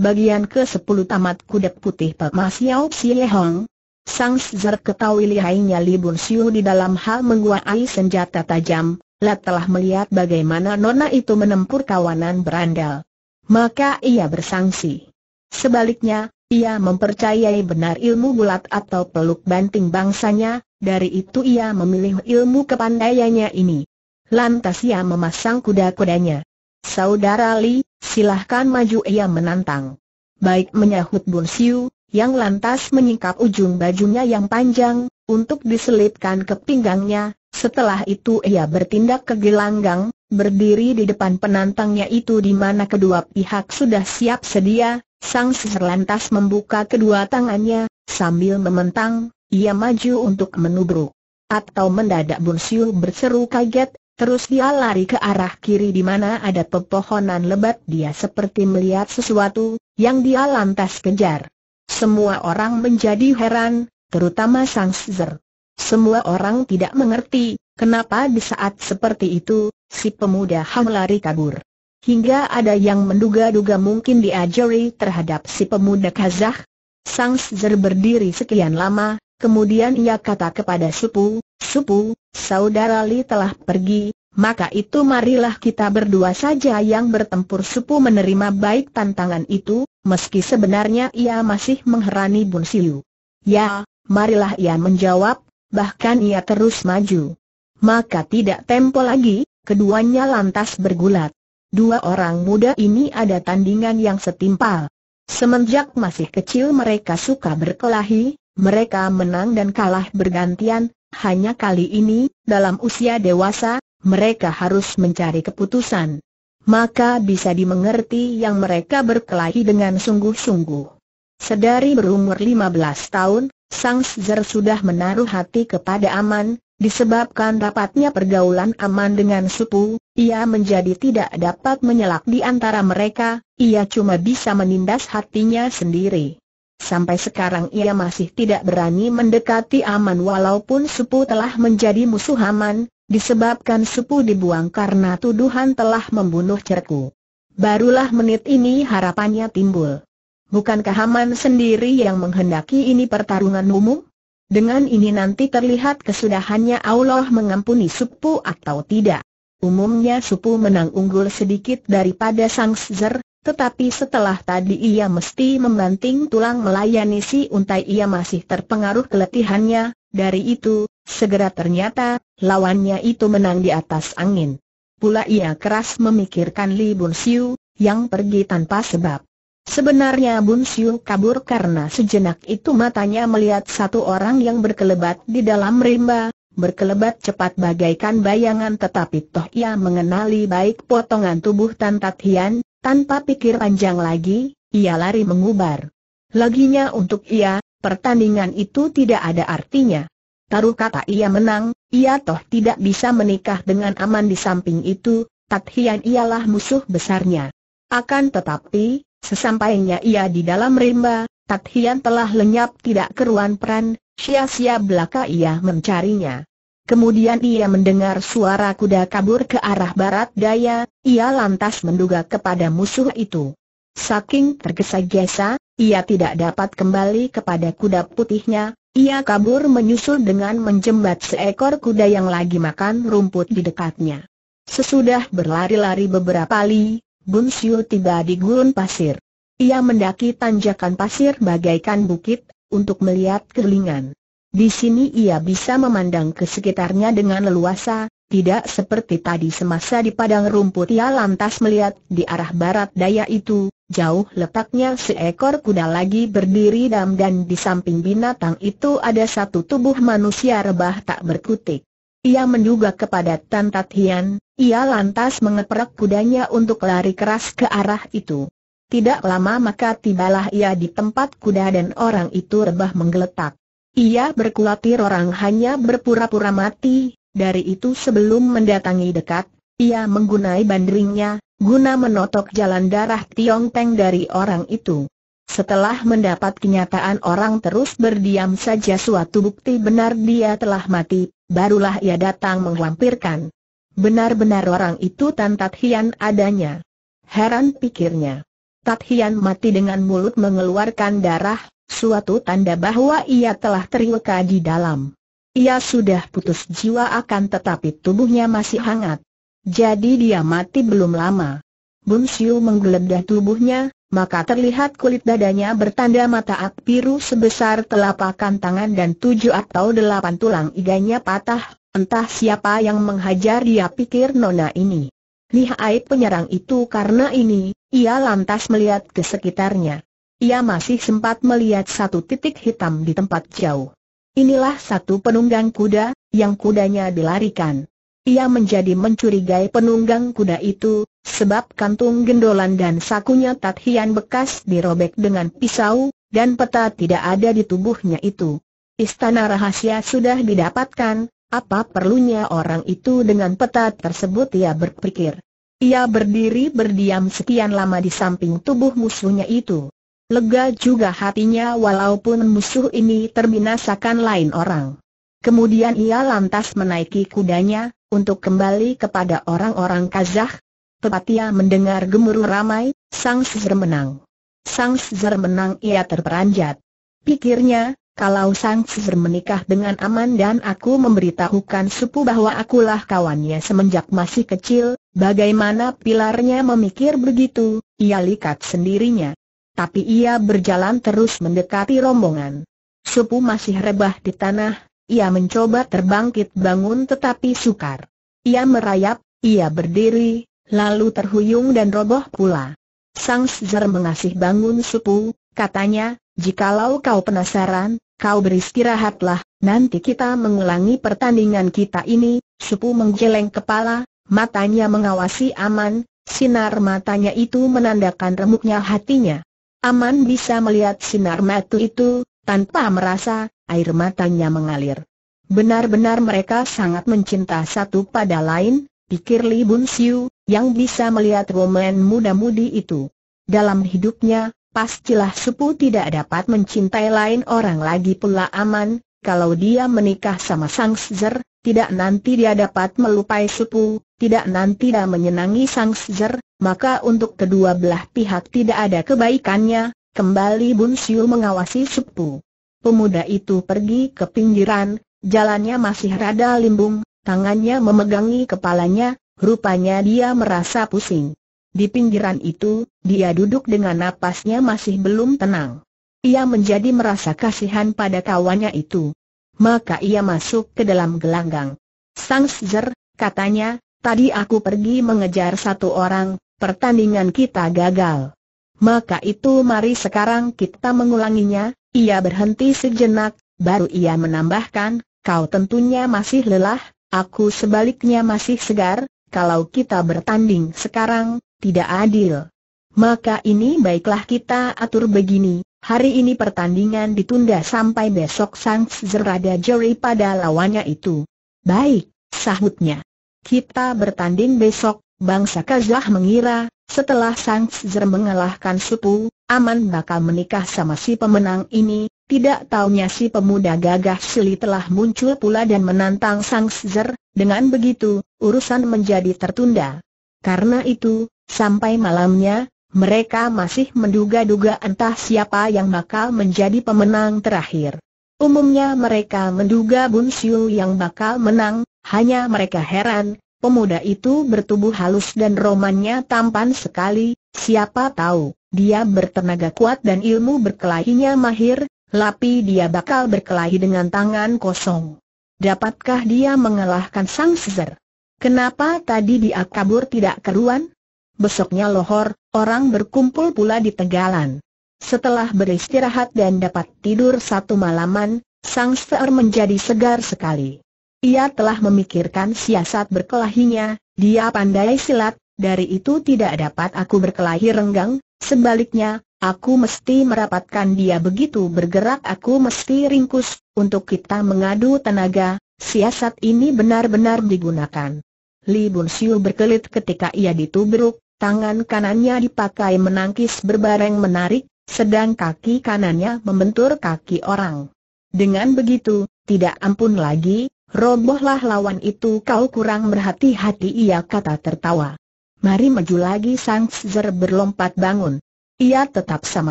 Bagian ke-10 tamat kudek putih Pak Mas Yao Hong. Sang Zer ketahui lihainya Li Bun Siu di dalam hal menguasai senjata tajam, Lat telah melihat bagaimana Nona itu menempur kawanan berandal. Maka ia bersangsi. Sebaliknya, ia mempercayai benar ilmu bulat atau peluk banting bangsanya, dari itu ia memilih ilmu kepandaiannya ini. Lantas ia memasang kuda-kudanya. Saudara Li, silahkan maju ia menantang. Baik menyahut Bun Siu, yang lantas menyingkap ujung bajunya yang panjang, untuk diselipkan ke pinggangnya, setelah itu ia bertindak ke gelanggang, berdiri di depan penantangnya itu di mana kedua pihak sudah siap sedia, sang sihir lantas membuka kedua tangannya, sambil mementang, ia maju untuk menubruk. Atau mendadak Bun Siu berseru kaget, Terus dia lari ke arah kiri di mana ada pepohonan lebat dia seperti melihat sesuatu, yang dia lantas kejar. Semua orang menjadi heran, terutama Sang Sezer. Semua orang tidak mengerti, kenapa di saat seperti itu, si pemuda ham lari kabur. Hingga ada yang menduga-duga mungkin diajari terhadap si pemuda Kazakh. Sang Sezer berdiri sekian lama, kemudian ia kata kepada Supu, Supu, saudara Li telah pergi, maka itu marilah kita berdua saja yang bertempur Supu menerima baik tantangan itu, meski sebenarnya ia masih mengherani Bun Siu. Ya, marilah ia menjawab, bahkan ia terus maju. Maka tidak tempo lagi, keduanya lantas bergulat. Dua orang muda ini ada tandingan yang setimpal. Semenjak masih kecil mereka suka berkelahi, mereka menang dan kalah bergantian, hanya kali ini, dalam usia dewasa, mereka harus mencari keputusan. Maka bisa dimengerti yang mereka berkelahi dengan sungguh-sungguh. Sedari berumur 15 tahun, Sang Sezer sudah menaruh hati kepada Aman, disebabkan rapatnya pergaulan Aman dengan Supu, ia menjadi tidak dapat menyelak di antara mereka, ia cuma bisa menindas hatinya sendiri. Sampai sekarang ia masih tidak berani mendekati Aman walaupun Supu telah menjadi musuh Aman, disebabkan Supu dibuang karena tuduhan telah membunuh Cerku. Barulah menit ini harapannya timbul. Bukankah Aman sendiri yang menghendaki ini pertarungan umum? Dengan ini nanti terlihat kesudahannya Allah mengampuni Supu atau tidak. Umumnya Supu menang unggul sedikit daripada Sang Sezer, tetapi setelah tadi ia mesti membanting tulang melayani si untai ia masih terpengaruh keletihannya, dari itu, segera ternyata, lawannya itu menang di atas angin. Pula ia keras memikirkan Li Bun Siu, yang pergi tanpa sebab. Sebenarnya Bun Siu kabur karena sejenak itu matanya melihat satu orang yang berkelebat di dalam rimba, berkelebat cepat bagaikan bayangan tetapi toh ia mengenali baik potongan tubuh Tan Tat Hian, tanpa pikir panjang lagi, ia lari mengubar. Laginya untuk ia, pertandingan itu tidak ada artinya. Taruh kata ia menang, ia toh tidak bisa menikah dengan aman di samping itu, Tat ialah musuh besarnya. Akan tetapi, sesampainya ia di dalam rimba, Tat telah lenyap tidak keruan peran, sia-sia belaka ia mencarinya. Kemudian ia mendengar suara kuda kabur ke arah barat daya, ia lantas menduga kepada musuh itu. Saking tergesa-gesa, ia tidak dapat kembali kepada kuda putihnya, ia kabur menyusul dengan menjembat seekor kuda yang lagi makan rumput di dekatnya. Sesudah berlari-lari beberapa kali, Bun Siu tiba di gurun pasir. Ia mendaki tanjakan pasir bagaikan bukit, untuk melihat kelingan. Di sini ia bisa memandang ke sekitarnya dengan leluasa, tidak seperti tadi semasa di padang rumput ia lantas melihat di arah barat daya itu, jauh letaknya seekor kuda lagi berdiri dam dan di samping binatang itu ada satu tubuh manusia rebah tak berkutik. Ia menduga kepada Tan Tatian, ia lantas mengeprak kudanya untuk lari keras ke arah itu. Tidak lama maka tibalah ia di tempat kuda dan orang itu rebah menggeletak. Ia berkulatir orang hanya berpura-pura mati, dari itu sebelum mendatangi dekat, ia menggunai bandringnya, guna menotok jalan darah Tiong Teng dari orang itu. Setelah mendapat kenyataan orang terus berdiam saja suatu bukti benar dia telah mati, barulah ia datang menghampirkan. Benar-benar orang itu Tan Tat Hian adanya. Heran pikirnya. Tat Hian mati dengan mulut mengeluarkan darah, suatu tanda bahwa ia telah terluka di dalam. Ia sudah putus jiwa akan tetapi tubuhnya masih hangat. Jadi dia mati belum lama. Bun Siu menggeledah tubuhnya, maka terlihat kulit dadanya bertanda mata biru sebesar telapak tangan dan tujuh atau delapan tulang iganya patah. Entah siapa yang menghajar dia pikir nona ini. Lihat penyerang itu karena ini, ia lantas melihat ke sekitarnya ia masih sempat melihat satu titik hitam di tempat jauh. Inilah satu penunggang kuda, yang kudanya dilarikan. Ia menjadi mencurigai penunggang kuda itu, sebab kantung gendolan dan sakunya tathian bekas dirobek dengan pisau, dan peta tidak ada di tubuhnya itu. Istana rahasia sudah didapatkan, apa perlunya orang itu dengan peta tersebut ia berpikir. Ia berdiri berdiam sekian lama di samping tubuh musuhnya itu. Lega juga hatinya walaupun musuh ini terbinasakan lain orang. Kemudian ia lantas menaiki kudanya, untuk kembali kepada orang-orang Kazah. Tepat ia mendengar gemuruh ramai, Sang Sezer menang. Sang Sezer menang ia terperanjat. Pikirnya, kalau Sang Sezer menikah dengan aman dan aku memberitahukan supu bahwa akulah kawannya semenjak masih kecil, bagaimana pilarnya memikir begitu, ia likat sendirinya tapi ia berjalan terus mendekati rombongan. Supu masih rebah di tanah, ia mencoba terbangkit bangun tetapi sukar. Ia merayap, ia berdiri, lalu terhuyung dan roboh pula. Sang Sezer mengasih bangun Supu, katanya, jikalau kau penasaran, kau beristirahatlah, nanti kita mengulangi pertandingan kita ini. Supu menggeleng kepala, matanya mengawasi aman, sinar matanya itu menandakan remuknya hatinya. Aman bisa melihat sinar mata itu, tanpa merasa, air matanya mengalir. Benar-benar mereka sangat mencinta satu pada lain, pikir Li Bun Siu, yang bisa melihat roman muda-mudi itu. Dalam hidupnya, pastilah Supu tidak dapat mencintai lain orang lagi pula aman, kalau dia menikah sama Sang Sezer, tidak nanti dia dapat melupai Supu, tidak nanti tidak menyenangi Sang Sejer, maka untuk kedua belah pihak tidak ada kebaikannya, kembali Bun Siu mengawasi Supu. Pemuda itu pergi ke pinggiran, jalannya masih rada limbung, tangannya memegangi kepalanya, rupanya dia merasa pusing. Di pinggiran itu, dia duduk dengan napasnya masih belum tenang. Ia menjadi merasa kasihan pada kawannya itu. Maka ia masuk ke dalam gelanggang. Sang Sezer, katanya, Tadi aku pergi mengejar satu orang, pertandingan kita gagal. Maka itu mari sekarang kita mengulanginya, ia berhenti sejenak, baru ia menambahkan, kau tentunya masih lelah, aku sebaliknya masih segar, kalau kita bertanding sekarang, tidak adil. Maka ini baiklah kita atur begini, hari ini pertandingan ditunda sampai besok Sang Zerada Jerry pada lawannya itu. Baik, sahutnya. Kita bertanding besok, bangsa Kazah mengira, setelah Sang Zer mengalahkan Supu, Aman bakal menikah sama si pemenang ini, tidak taunya si pemuda gagah Sili telah muncul pula dan menantang Sang Zer, dengan begitu, urusan menjadi tertunda. Karena itu, sampai malamnya, mereka masih menduga-duga entah siapa yang bakal menjadi pemenang terakhir. Umumnya mereka menduga Bun Siu yang bakal menang, hanya mereka heran, pemuda itu bertubuh halus dan romannya tampan sekali, siapa tahu, dia bertenaga kuat dan ilmu berkelahinya mahir, lapi dia bakal berkelahi dengan tangan kosong. Dapatkah dia mengalahkan sang Sezer? Kenapa tadi dia kabur tidak keruan? Besoknya lohor, orang berkumpul pula di tegalan. Setelah beristirahat dan dapat tidur satu malaman, sang Caesar menjadi segar sekali. Ia telah memikirkan siasat berkelahinya, dia pandai silat, dari itu tidak dapat aku berkelahi renggang, sebaliknya, aku mesti merapatkan dia begitu bergerak aku mesti ringkus, untuk kita mengadu tenaga, siasat ini benar-benar digunakan. Li Bun Siu berkelit ketika ia ditubruk, tangan kanannya dipakai menangkis berbareng menarik, sedang kaki kanannya membentur kaki orang. Dengan begitu, tidak ampun lagi, Robohlah lawan itu kau kurang berhati-hati ia kata tertawa. Mari maju lagi Sang Zer berlompat bangun. Ia tetap sama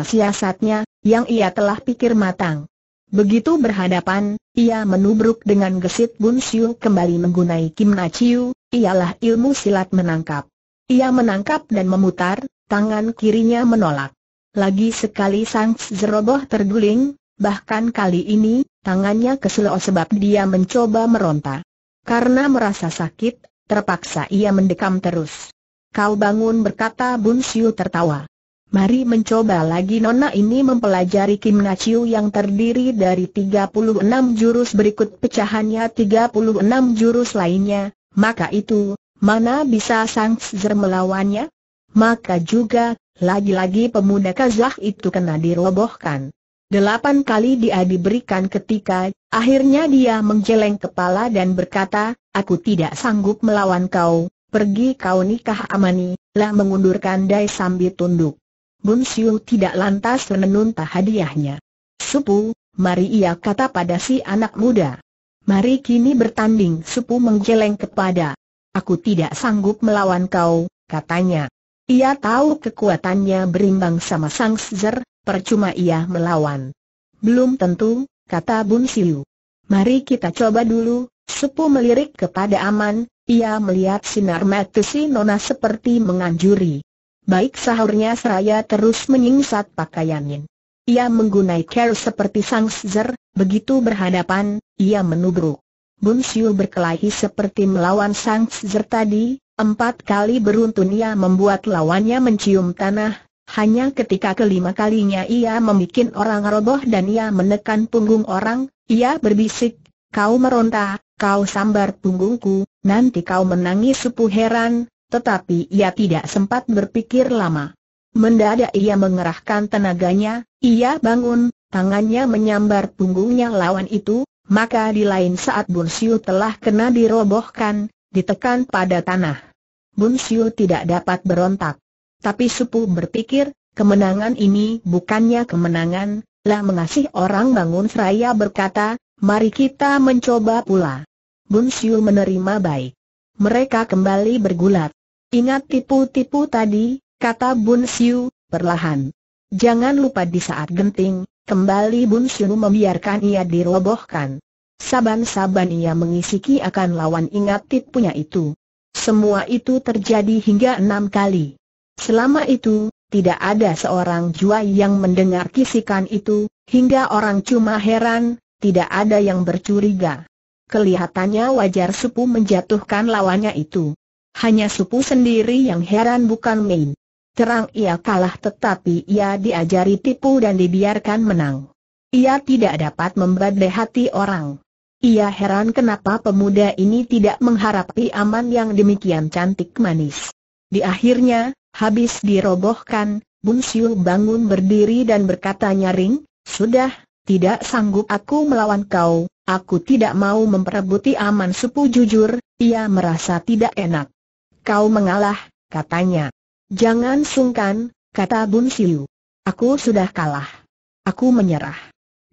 siasatnya, yang ia telah pikir matang. Begitu berhadapan, ia menubruk dengan gesit Bun Siu kembali menggunai Kim Na Chiu, ialah ilmu silat menangkap. Ia menangkap dan memutar, tangan kirinya menolak. Lagi sekali Sang roboh terguling, Bahkan kali ini, tangannya keselio sebab dia mencoba meronta. Karena merasa sakit, terpaksa ia mendekam terus. Kau bangun berkata Bun Siu tertawa. Mari mencoba lagi Nona ini mempelajari kim naciu yang terdiri dari 36 jurus berikut pecahannya 36 jurus lainnya, maka itu, mana bisa Sang Zer melawannya? Maka juga, lagi-lagi pemuda Kazah itu kena dirobohkan. Delapan kali dia diberikan ketika, akhirnya dia menggeleng kepala dan berkata, Aku tidak sanggup melawan kau, pergi kau nikah amani, lah mengundurkan dai sambil tunduk. Bun Siu tidak lantas menenunta hadiahnya. Supu, mari ia kata pada si anak muda. Mari kini bertanding Supu menggeleng kepada. Aku tidak sanggup melawan kau, katanya. Ia tahu kekuatannya berimbang sama Sang Sezer, percuma ia melawan. Belum tentu, kata Bun Siu. Mari kita coba dulu, Sepu melirik kepada Aman, ia melihat sinar mata si Nona seperti menganjuri. Baik sahurnya seraya terus menyingsat pakaiannya. Ia menggunai care seperti sang sezer, begitu berhadapan, ia menubruk. Bun Siu berkelahi seperti melawan sang sezer tadi, empat kali beruntun ia membuat lawannya mencium tanah, hanya ketika kelima kalinya ia membuat orang roboh dan ia menekan punggung orang, ia berbisik, kau meronta, kau sambar punggungku, nanti kau menangis sepuh heran, tetapi ia tidak sempat berpikir lama. Mendadak ia mengerahkan tenaganya, ia bangun, tangannya menyambar punggungnya lawan itu, maka di lain saat Bun Siu telah kena dirobohkan, ditekan pada tanah. Bun Siu tidak dapat berontak. Tapi Supu berpikir, kemenangan ini bukannya kemenangan, lah mengasih orang bangun seraya berkata, mari kita mencoba pula. Bun Siu menerima baik. Mereka kembali bergulat. Ingat tipu-tipu tadi, kata Bun Siu, perlahan. Jangan lupa di saat genting, kembali Bun Siu membiarkan ia dirobohkan. Saban-saban ia mengisiki akan lawan ingat tipunya itu. Semua itu terjadi hingga enam kali. Selama itu, tidak ada seorang jua yang mendengar kisikan itu, hingga orang cuma heran, tidak ada yang bercuriga. Kelihatannya wajar Supu menjatuhkan lawannya itu. Hanya Supu sendiri yang heran bukan main. Terang ia kalah tetapi ia diajari tipu dan dibiarkan menang. Ia tidak dapat membadai hati orang. Ia heran kenapa pemuda ini tidak mengharapi aman yang demikian cantik manis. Di akhirnya, Habis dirobohkan, Bunsiu Siu bangun berdiri dan berkata nyaring, Sudah, tidak sanggup aku melawan kau, aku tidak mau memperebuti aman supu jujur, ia merasa tidak enak. Kau mengalah, katanya. Jangan sungkan, kata Bunsiu. Siu. Aku sudah kalah. Aku menyerah.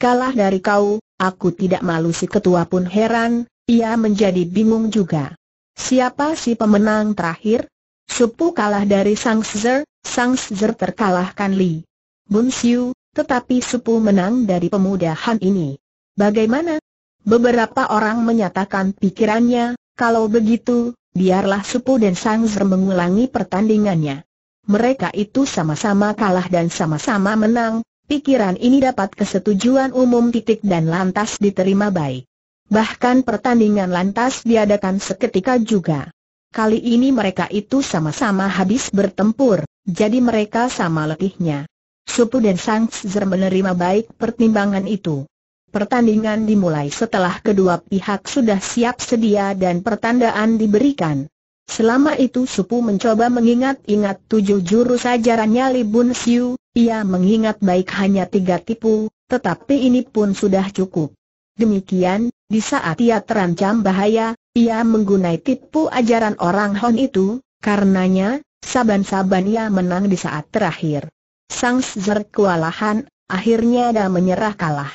Kalah dari kau, aku tidak malu si ketua pun heran, ia menjadi bingung juga. Siapa si pemenang terakhir? Supu kalah dari Sang Zer, Sang Zer terkalahkan Li Bun Siu, tetapi Supu menang dari pemuda Han ini. Bagaimana? Beberapa orang menyatakan pikirannya, kalau begitu, biarlah Supu dan Sang Zer mengulangi pertandingannya. Mereka itu sama-sama kalah dan sama-sama menang, pikiran ini dapat kesetujuan umum titik dan lantas diterima baik. Bahkan pertandingan lantas diadakan seketika juga. Kali ini mereka itu sama-sama habis bertempur, jadi mereka sama letihnya. Supu dan Sang menerima baik pertimbangan itu. Pertandingan dimulai setelah kedua pihak sudah siap sedia dan pertandaan diberikan. Selama itu Supu mencoba mengingat-ingat tujuh jurus ajarannya Li Siu, ia mengingat baik hanya tiga tipu, tetapi ini pun sudah cukup. Demikian, di saat ia terancam bahaya, ia menggunai tipu ajaran orang Hon itu, karenanya, saban-saban ia menang di saat terakhir. Sang Zer kewalahan, akhirnya dan menyerah kalah.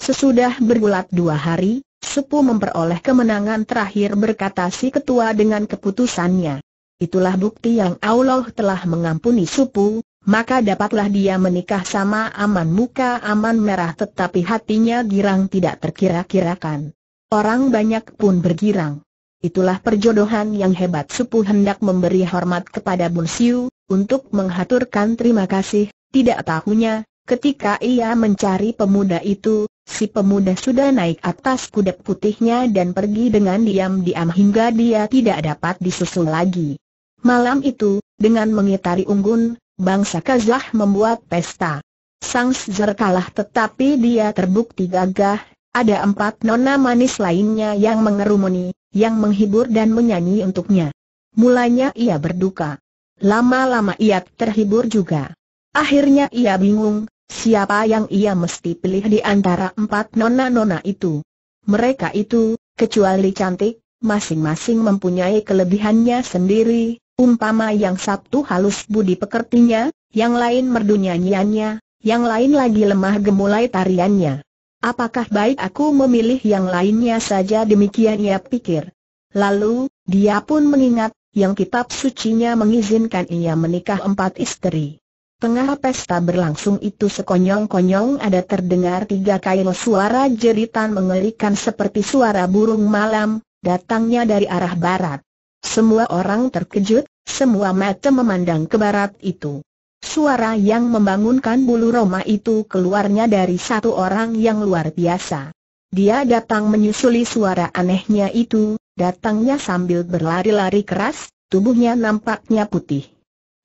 Sesudah bergulat dua hari, Sepu memperoleh kemenangan terakhir berkata si ketua dengan keputusannya. Itulah bukti yang Allah telah mengampuni Supu, maka dapatlah dia menikah sama Aman muka Aman merah tetapi hatinya girang tidak terkira-kirakan. Orang banyak pun bergirang. Itulah perjodohan yang hebat Supu hendak memberi hormat kepada Bun Siu, untuk menghaturkan terima kasih, tidak tahunya, ketika ia mencari pemuda itu, si pemuda sudah naik atas kuda putihnya dan pergi dengan diam-diam hingga dia tidak dapat disusul lagi. Malam itu, dengan mengitari unggun, bangsa Kazah membuat pesta. Sang Zerkalah tetapi dia terbukti gagah, ada empat nona manis lainnya yang mengerumuni, yang menghibur dan menyanyi untuknya. Mulanya ia berduka. Lama-lama ia terhibur juga. Akhirnya ia bingung, siapa yang ia mesti pilih di antara empat nona-nona itu. Mereka itu, kecuali cantik, masing-masing mempunyai kelebihannya sendiri, umpama yang satu halus budi pekertinya, yang lain merdu nyanyiannya, yang lain lagi lemah gemulai tariannya. Apakah baik aku memilih yang lainnya saja demikian ia pikir. Lalu, dia pun mengingat, yang kitab sucinya mengizinkan ia menikah empat istri. Tengah pesta berlangsung itu sekonyong-konyong ada terdengar tiga kail suara jeritan mengerikan seperti suara burung malam, datangnya dari arah barat. Semua orang terkejut, semua mata memandang ke barat itu. Suara yang membangunkan bulu roma itu keluarnya dari satu orang yang luar biasa. Dia datang menyusuli suara anehnya itu, datangnya sambil berlari-lari keras, tubuhnya nampaknya putih.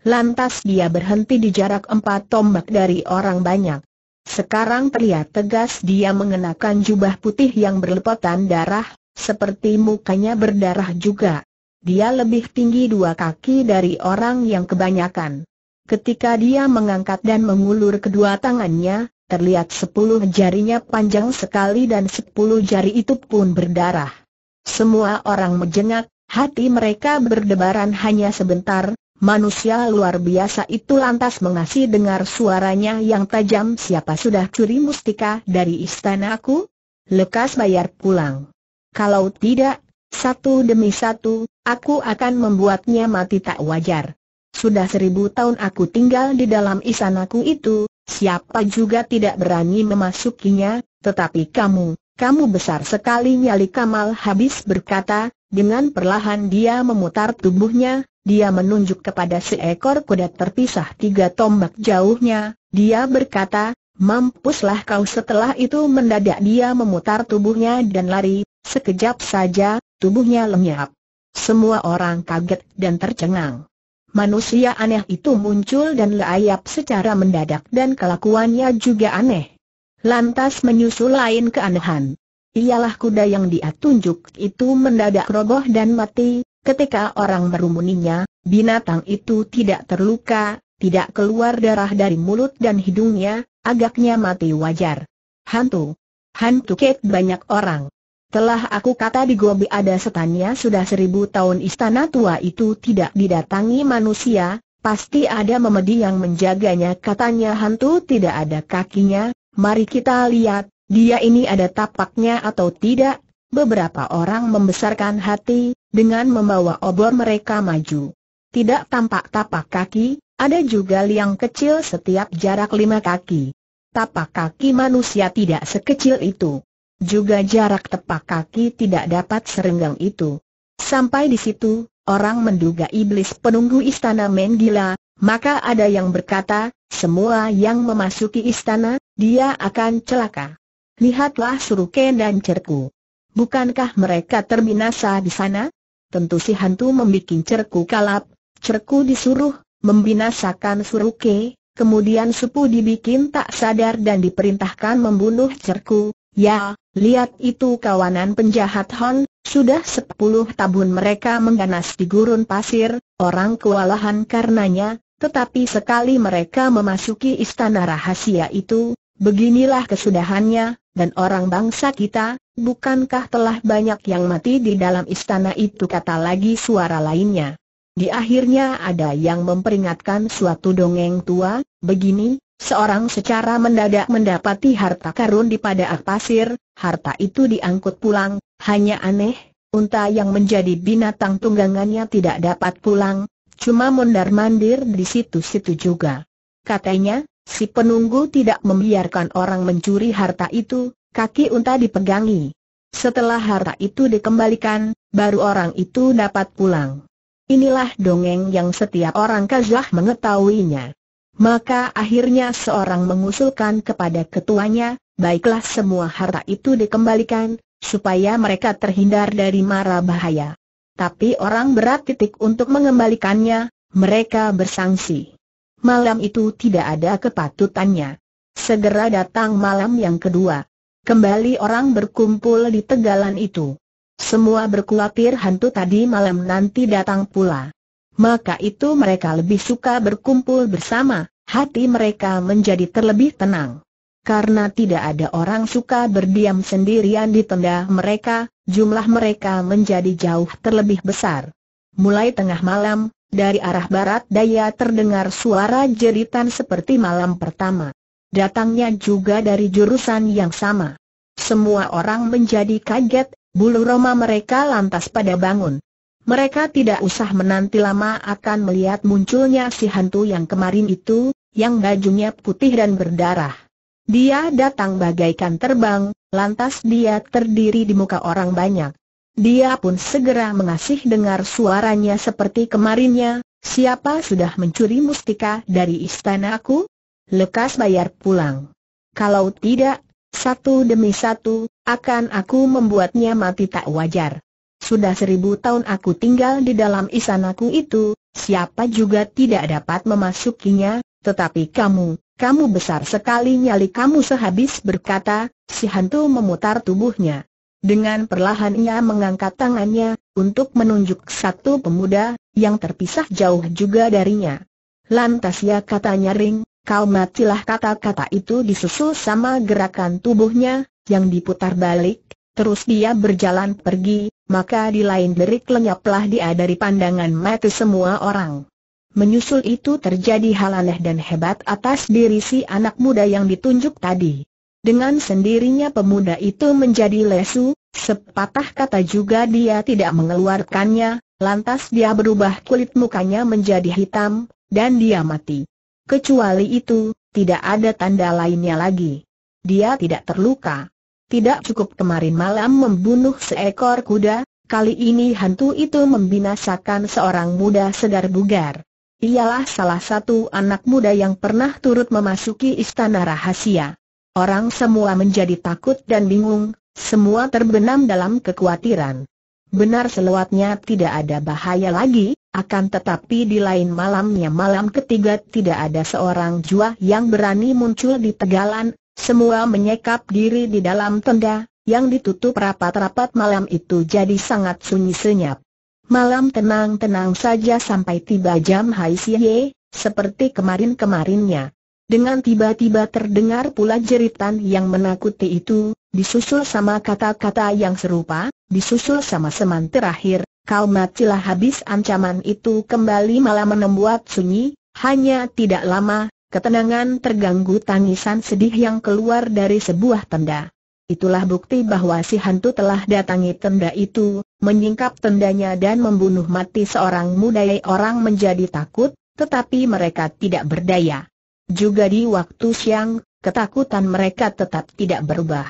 Lantas dia berhenti di jarak empat tombak dari orang banyak. Sekarang terlihat tegas dia mengenakan jubah putih yang berlepotan darah, seperti mukanya berdarah juga. Dia lebih tinggi dua kaki dari orang yang kebanyakan. Ketika dia mengangkat dan mengulur kedua tangannya, terlihat sepuluh jarinya panjang sekali dan sepuluh jari itu pun berdarah. Semua orang menjengak, hati mereka berdebaran hanya sebentar, manusia luar biasa itu lantas mengasih dengar suaranya yang tajam siapa sudah curi mustika dari istanaku? Lekas bayar pulang. Kalau tidak, satu demi satu, aku akan membuatnya mati tak wajar. Sudah seribu tahun aku tinggal di dalam istanaku itu, siapa juga tidak berani memasukinya, tetapi kamu, kamu besar sekali nyali Kamal habis berkata, dengan perlahan dia memutar tubuhnya, dia menunjuk kepada seekor kuda terpisah tiga tombak jauhnya, dia berkata, Mampuslah kau setelah itu mendadak dia memutar tubuhnya dan lari, sekejap saja, tubuhnya lenyap. Semua orang kaget dan tercengang. Manusia aneh itu muncul dan leayap secara mendadak dan kelakuannya juga aneh. Lantas menyusul lain keanehan. Ialah kuda yang dia tunjuk itu mendadak roboh dan mati, ketika orang merumuninya, binatang itu tidak terluka, tidak keluar darah dari mulut dan hidungnya, agaknya mati wajar. Hantu. Hantu ket banyak orang. Telah aku kata di Gobi ada setannya sudah seribu tahun istana tua itu tidak didatangi manusia, pasti ada memedi yang menjaganya katanya hantu tidak ada kakinya, mari kita lihat, dia ini ada tapaknya atau tidak, beberapa orang membesarkan hati, dengan membawa obor mereka maju. Tidak tampak tapak kaki, ada juga liang kecil setiap jarak lima kaki. Tapak kaki manusia tidak sekecil itu. Juga jarak tepak kaki tidak dapat serenggang itu. Sampai di situ, orang menduga iblis penunggu istana Menggila, maka ada yang berkata, semua yang memasuki istana, dia akan celaka. Lihatlah Suruken dan Cerku. Bukankah mereka terbinasa di sana? Tentu si hantu membuat Cerku kalap, Cerku disuruh membinasakan Suruke, kemudian Supu dibikin tak sadar dan diperintahkan membunuh Cerku, Ya, lihat itu kawanan penjahat Hon, sudah sepuluh tabun mereka mengganas di gurun pasir, orang kewalahan karenanya, tetapi sekali mereka memasuki istana rahasia itu, beginilah kesudahannya, dan orang bangsa kita, bukankah telah banyak yang mati di dalam istana itu kata lagi suara lainnya. Di akhirnya ada yang memperingatkan suatu dongeng tua, begini, Seorang secara mendadak mendapati harta karun di padang pasir, harta itu diangkut pulang, hanya aneh, unta yang menjadi binatang tunggangannya tidak dapat pulang, cuma mondar-mandir di situ-situ juga. Katanya, si penunggu tidak membiarkan orang mencuri harta itu, kaki unta dipegangi. Setelah harta itu dikembalikan, baru orang itu dapat pulang. Inilah dongeng yang setiap orang Kazah mengetahuinya. Maka akhirnya seorang mengusulkan kepada ketuanya, baiklah semua harta itu dikembalikan, supaya mereka terhindar dari mara bahaya. Tapi orang berat titik untuk mengembalikannya, mereka bersangsi. Malam itu tidak ada kepatutannya. Segera datang malam yang kedua. Kembali orang berkumpul di tegalan itu. Semua berkhawatir hantu tadi malam nanti datang pula maka itu mereka lebih suka berkumpul bersama, hati mereka menjadi terlebih tenang. Karena tidak ada orang suka berdiam sendirian di tenda mereka, jumlah mereka menjadi jauh terlebih besar. Mulai tengah malam, dari arah barat daya terdengar suara jeritan seperti malam pertama. Datangnya juga dari jurusan yang sama. Semua orang menjadi kaget, bulu roma mereka lantas pada bangun. Mereka tidak usah menanti lama akan melihat munculnya si hantu yang kemarin itu, yang bajunya putih dan berdarah. Dia datang bagaikan terbang, lantas dia terdiri di muka orang banyak. Dia pun segera mengasih dengar suaranya seperti kemarinnya, siapa sudah mencuri mustika dari istana aku? Lekas bayar pulang. Kalau tidak, satu demi satu, akan aku membuatnya mati tak wajar. Sudah seribu tahun aku tinggal di dalam istanaku itu, siapa juga tidak dapat memasukinya, tetapi kamu, kamu besar sekali nyali kamu sehabis berkata, si hantu memutar tubuhnya. Dengan perlahan ia mengangkat tangannya, untuk menunjuk satu pemuda, yang terpisah jauh juga darinya. Lantas ya katanya ring, kau matilah kata-kata itu disusul sama gerakan tubuhnya, yang diputar balik, terus dia berjalan pergi, maka di lain derik lenyaplah dia dari pandangan mata semua orang. Menyusul itu terjadi hal aneh dan hebat atas diri si anak muda yang ditunjuk tadi. Dengan sendirinya pemuda itu menjadi lesu, sepatah kata juga dia tidak mengeluarkannya, lantas dia berubah kulit mukanya menjadi hitam, dan dia mati. Kecuali itu, tidak ada tanda lainnya lagi. Dia tidak terluka tidak cukup kemarin malam membunuh seekor kuda, kali ini hantu itu membinasakan seorang muda sedar bugar. Ialah salah satu anak muda yang pernah turut memasuki istana rahasia. Orang semua menjadi takut dan bingung, semua terbenam dalam kekhawatiran. Benar seluatnya tidak ada bahaya lagi, akan tetapi di lain malamnya malam ketiga tidak ada seorang jua yang berani muncul di tegalan semua menyekap diri di dalam tenda, yang ditutup rapat-rapat malam itu jadi sangat sunyi senyap. Malam tenang-tenang saja sampai tiba jam Hai Siye, seperti kemarin-kemarinnya. Dengan tiba-tiba terdengar pula jeritan yang menakuti itu, disusul sama kata-kata yang serupa, disusul sama seman terakhir, kau matilah habis ancaman itu kembali malah menembuat sunyi, hanya tidak lama, ketenangan terganggu tangisan sedih yang keluar dari sebuah tenda. Itulah bukti bahwa si hantu telah datangi tenda itu, menyingkap tendanya dan membunuh mati seorang muda orang menjadi takut, tetapi mereka tidak berdaya. Juga di waktu siang, ketakutan mereka tetap tidak berubah.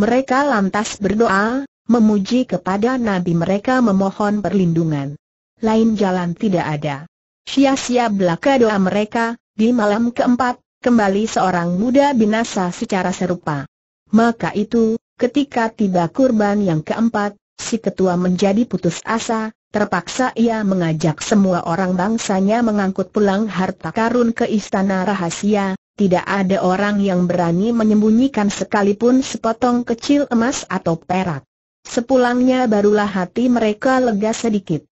Mereka lantas berdoa, memuji kepada Nabi mereka memohon perlindungan. Lain jalan tidak ada. Sia-sia belaka doa mereka, di malam keempat, kembali seorang muda binasa secara serupa. Maka itu, ketika tiba kurban yang keempat, si ketua menjadi putus asa, terpaksa ia mengajak semua orang bangsanya mengangkut pulang harta karun ke istana rahasia, tidak ada orang yang berani menyembunyikan sekalipun sepotong kecil emas atau perak. Sepulangnya barulah hati mereka lega sedikit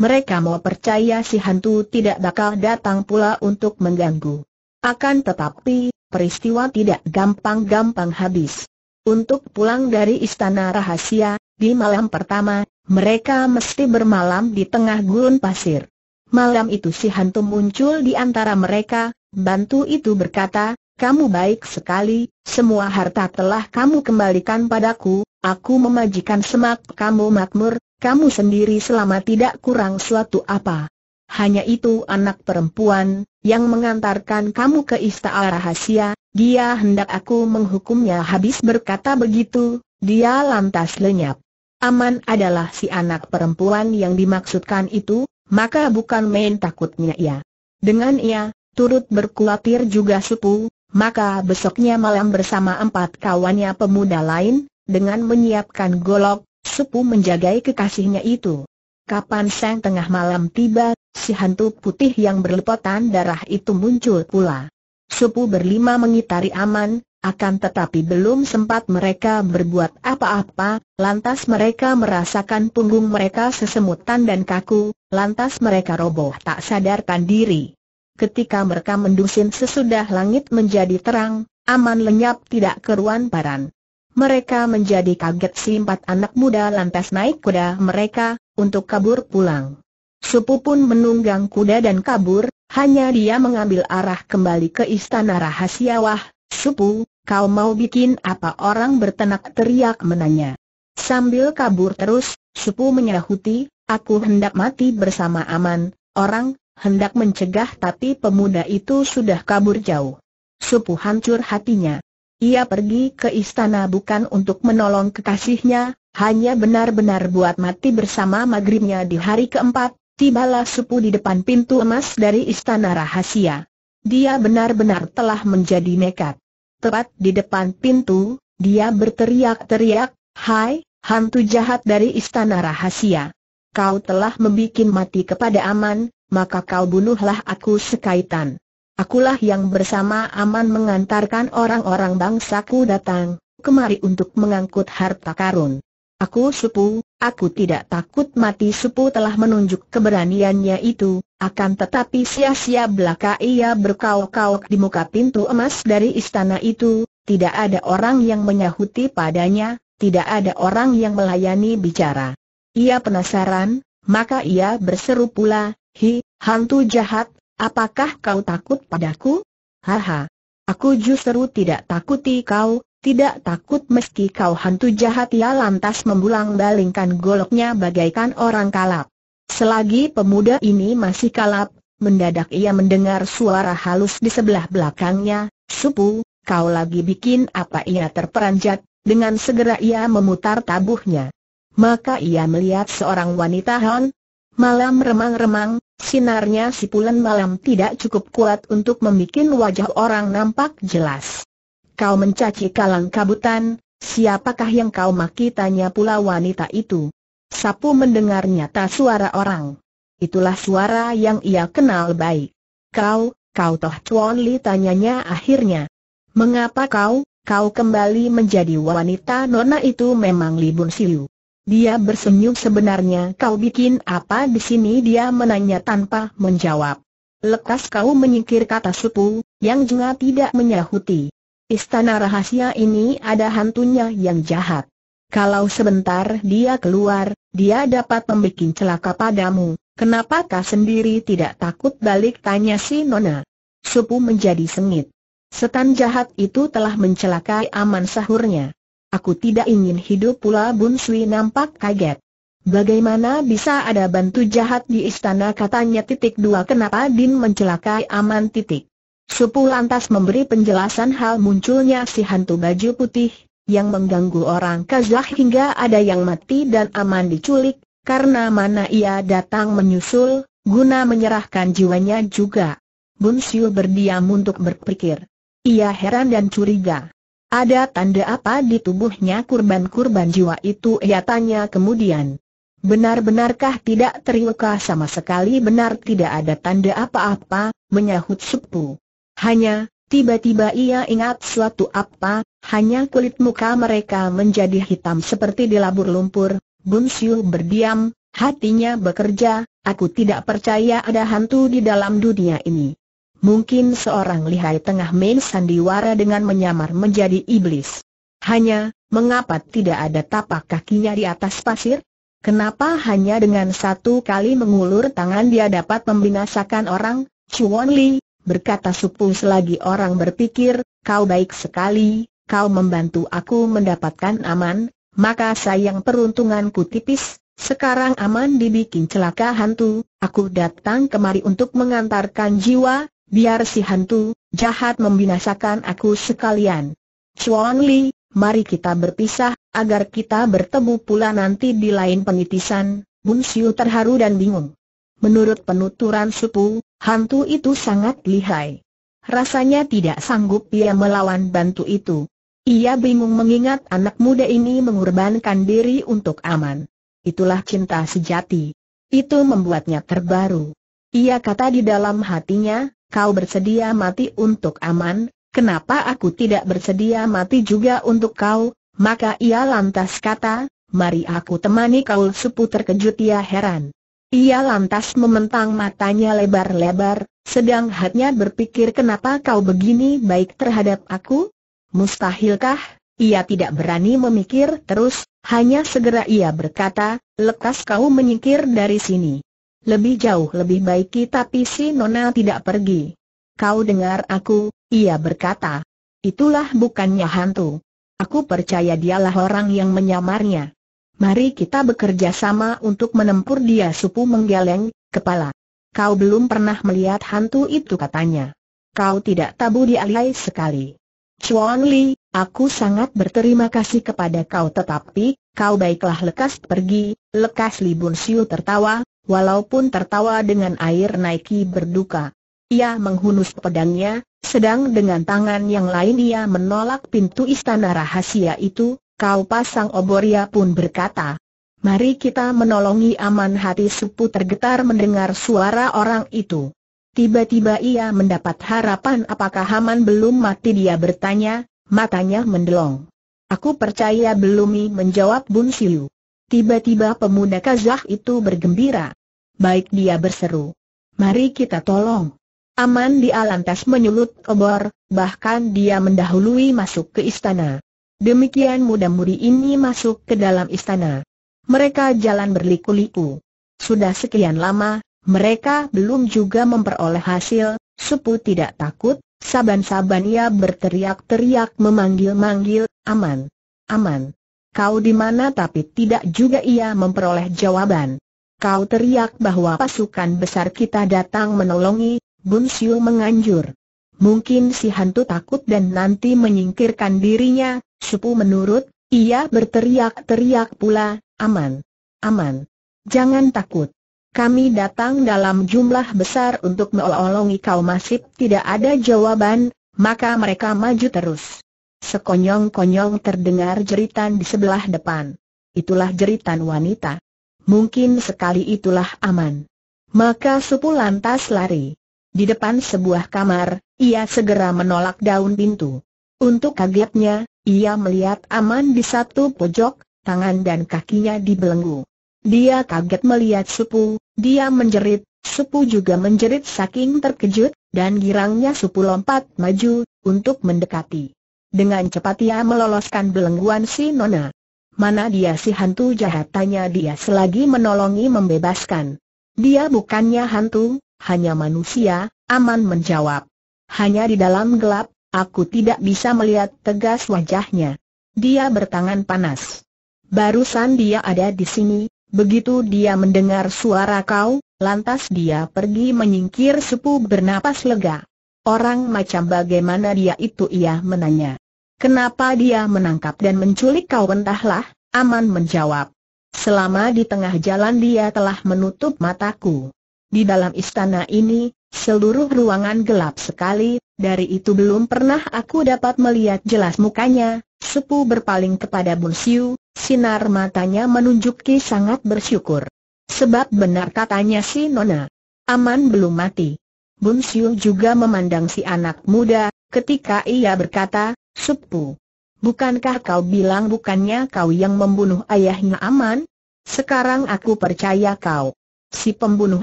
mereka mau percaya si hantu tidak bakal datang pula untuk mengganggu. Akan tetapi, peristiwa tidak gampang-gampang habis. Untuk pulang dari istana rahasia, di malam pertama, mereka mesti bermalam di tengah gurun pasir. Malam itu si hantu muncul di antara mereka, bantu itu berkata, kamu baik sekali, semua harta telah kamu kembalikan padaku, aku memajikan semak kamu makmur, kamu sendiri selama tidak kurang suatu apa. Hanya itu anak perempuan, yang mengantarkan kamu ke istana rahasia, dia hendak aku menghukumnya habis berkata begitu, dia lantas lenyap. Aman adalah si anak perempuan yang dimaksudkan itu, maka bukan main takutnya ia. Dengan ia, turut berkulatir juga supu, maka besoknya malam bersama empat kawannya pemuda lain, dengan menyiapkan golok, Sepu menjagai kekasihnya itu. Kapan sang tengah malam tiba, si hantu putih yang berlepotan darah itu muncul pula. Sepu berlima mengitari aman, akan tetapi belum sempat mereka berbuat apa-apa, lantas mereka merasakan punggung mereka sesemutan dan kaku, lantas mereka roboh tak sadarkan diri. Ketika mereka mendusin sesudah langit menjadi terang, aman lenyap tidak keruan paran. Mereka menjadi kaget si empat anak muda lantas naik kuda mereka, untuk kabur pulang. Supu pun menunggang kuda dan kabur, hanya dia mengambil arah kembali ke istana rahasia Wah, Supu, kau mau bikin apa orang bertenak teriak menanya. Sambil kabur terus, Supu menyahuti, aku hendak mati bersama Aman, orang, hendak mencegah tapi pemuda itu sudah kabur jauh. Supu hancur hatinya, ia pergi ke istana bukan untuk menolong kekasihnya, hanya benar-benar buat mati bersama maghribnya di hari keempat, tibalah supu di depan pintu emas dari istana rahasia. Dia benar-benar telah menjadi nekat. Tepat di depan pintu, dia berteriak-teriak, Hai, hantu jahat dari istana rahasia. Kau telah membuat mati kepada aman, maka kau bunuhlah aku sekaitan. Akulah yang bersama Aman mengantarkan orang-orang bangsaku datang kemari untuk mengangkut harta karun. Aku sepuh, aku tidak takut mati sepuh telah menunjuk keberaniannya itu, akan tetapi sia-sia belaka ia berkauk-kauk di muka pintu emas dari istana itu, tidak ada orang yang menyahuti padanya, tidak ada orang yang melayani bicara. Ia penasaran, maka ia berseru pula, Hi, hantu jahat, Apakah kau takut padaku? Haha. Aku justru tidak takuti kau, tidak takut meski kau hantu jahat ya lantas membulang balingkan goloknya bagaikan orang kalap. Selagi pemuda ini masih kalap, mendadak ia mendengar suara halus di sebelah belakangnya, Supu, kau lagi bikin apa ia terperanjat, dengan segera ia memutar tabuhnya. Maka ia melihat seorang wanita Hon, malam remang-remang, Sinarnya si pulen malam tidak cukup kuat untuk membuat wajah orang nampak jelas. Kau mencaci kalang kabutan, siapakah yang kau maki tanya pula wanita itu. Sapu mendengar nyata suara orang. Itulah suara yang ia kenal baik. Kau, kau toh Chuan Li tanyanya akhirnya. Mengapa kau, kau kembali menjadi wanita nona itu memang Libun Siu. Dia bersenyum sebenarnya kau bikin apa di sini dia menanya tanpa menjawab. Lekas kau menyingkir kata Supu, yang juga tidak menyahuti. Istana rahasia ini ada hantunya yang jahat. Kalau sebentar dia keluar, dia dapat membuat celaka padamu. Kenapa kau sendiri tidak takut balik tanya si Nona. Supu menjadi sengit. Setan jahat itu telah mencelakai aman sahurnya. Aku tidak ingin hidup pula Bun Sui nampak kaget. Bagaimana bisa ada bantu jahat di istana katanya titik dua kenapa Din mencelakai aman titik. Supu lantas memberi penjelasan hal munculnya si hantu baju putih, yang mengganggu orang Kazah hingga ada yang mati dan aman diculik, karena mana ia datang menyusul, guna menyerahkan jiwanya juga. Bun Siu berdiam untuk berpikir. Ia heran dan curiga. Ada tanda apa di tubuhnya kurban-kurban jiwa itu ia tanya kemudian. Benar-benarkah tidak terluka sama sekali benar tidak ada tanda apa-apa, menyahut Supu. Hanya, tiba-tiba ia ingat suatu apa, hanya kulit muka mereka menjadi hitam seperti dilabur lumpur, Bun Siu berdiam, hatinya bekerja, aku tidak percaya ada hantu di dalam dunia ini mungkin seorang lihai tengah main sandiwara dengan menyamar menjadi iblis. Hanya, mengapa tidak ada tapak kakinya di atas pasir? Kenapa hanya dengan satu kali mengulur tangan dia dapat membinasakan orang? Chuan Li, berkata Supu selagi orang berpikir, kau baik sekali, kau membantu aku mendapatkan aman, maka sayang peruntunganku tipis, sekarang aman dibikin celaka hantu, aku datang kemari untuk mengantarkan jiwa, Biar si hantu, jahat membinasakan aku sekalian. Chuan Li, mari kita berpisah, agar kita bertemu pula nanti di lain penitisan, Bun Siu terharu dan bingung. Menurut penuturan Supu, hantu itu sangat lihai. Rasanya tidak sanggup ia melawan bantu itu. Ia bingung mengingat anak muda ini mengorbankan diri untuk aman. Itulah cinta sejati. Itu membuatnya terbaru. Ia kata di dalam hatinya, kau bersedia mati untuk aman, kenapa aku tidak bersedia mati juga untuk kau? Maka ia lantas kata, mari aku temani kau sepu terkejut ia ya heran. Ia lantas mementang matanya lebar-lebar, sedang hatnya berpikir kenapa kau begini baik terhadap aku? Mustahilkah? Ia tidak berani memikir terus, hanya segera ia berkata, lekas kau menyingkir dari sini. Lebih jauh lebih baik kita pisi Nona tidak pergi. Kau dengar aku, ia berkata. Itulah bukannya hantu. Aku percaya dialah orang yang menyamarnya. Mari kita bekerja sama untuk menempur dia supu menggeleng, kepala. Kau belum pernah melihat hantu itu katanya. Kau tidak tabu dialai sekali. Chuan Li, aku sangat berterima kasih kepada kau tetapi, kau baiklah lekas pergi, lekas Li Bun Siu tertawa, walaupun tertawa dengan air naiki berduka. Ia menghunus pedangnya, sedang dengan tangan yang lain ia menolak pintu istana rahasia itu, kau pasang oboria pun berkata. Mari kita menolongi aman hati supu tergetar mendengar suara orang itu. Tiba-tiba ia mendapat harapan apakah Haman belum mati dia bertanya, matanya mendelong. Aku percaya belumi menjawab Bun Siu. Tiba-tiba pemuda Kazakh itu bergembira. Baik dia berseru. Mari kita tolong. Aman di alantas menyulut obor, bahkan dia mendahului masuk ke istana. Demikian muda-mudi ini masuk ke dalam istana. Mereka jalan berliku-liku. Sudah sekian lama, mereka belum juga memperoleh hasil, Sepu tidak takut, saban-saban ia berteriak-teriak memanggil-manggil, aman, aman. Kau di mana tapi tidak juga ia memperoleh jawaban. Kau teriak bahwa pasukan besar kita datang menolongi, Bun Siu menganjur. Mungkin si hantu takut dan nanti menyingkirkan dirinya, Supu menurut, ia berteriak-teriak pula, aman, aman. Jangan takut. Kami datang dalam jumlah besar untuk menolongi kau masih tidak ada jawaban, maka mereka maju terus. Sekonyong-konyong terdengar jeritan di sebelah depan. Itulah jeritan wanita. Mungkin sekali itulah aman. Maka Supu lantas lari. Di depan sebuah kamar, ia segera menolak daun pintu. Untuk kagetnya, ia melihat Aman di satu pojok, tangan dan kakinya dibelenggu. Dia kaget melihat Supu, dia menjerit, Supu juga menjerit saking terkejut, dan girangnya Supu lompat maju, untuk mendekati. Dengan cepat ia meloloskan belengguan si Nona. Mana dia si hantu jahat tanya dia selagi menolongi membebaskan. Dia bukannya hantu, hanya manusia, Aman menjawab. Hanya di dalam gelap, aku tidak bisa melihat tegas wajahnya. Dia bertangan panas. Barusan dia ada di sini, begitu dia mendengar suara kau, lantas dia pergi menyingkir sepuh bernapas lega. Orang macam bagaimana dia itu ia menanya. Kenapa dia menangkap dan menculik kau entahlah, Aman menjawab. Selama di tengah jalan dia telah menutup mataku. Di dalam istana ini, seluruh ruangan gelap sekali, dari itu belum pernah aku dapat melihat jelas mukanya, Sepu berpaling kepada Bunsiu, sinar matanya menunjuki sangat bersyukur. Sebab benar katanya si Nona. Aman belum mati. Bunsiu juga memandang si anak muda, ketika ia berkata, Sepu. Bukankah kau bilang bukannya kau yang membunuh ayahnya aman? Sekarang aku percaya kau. Si pembunuh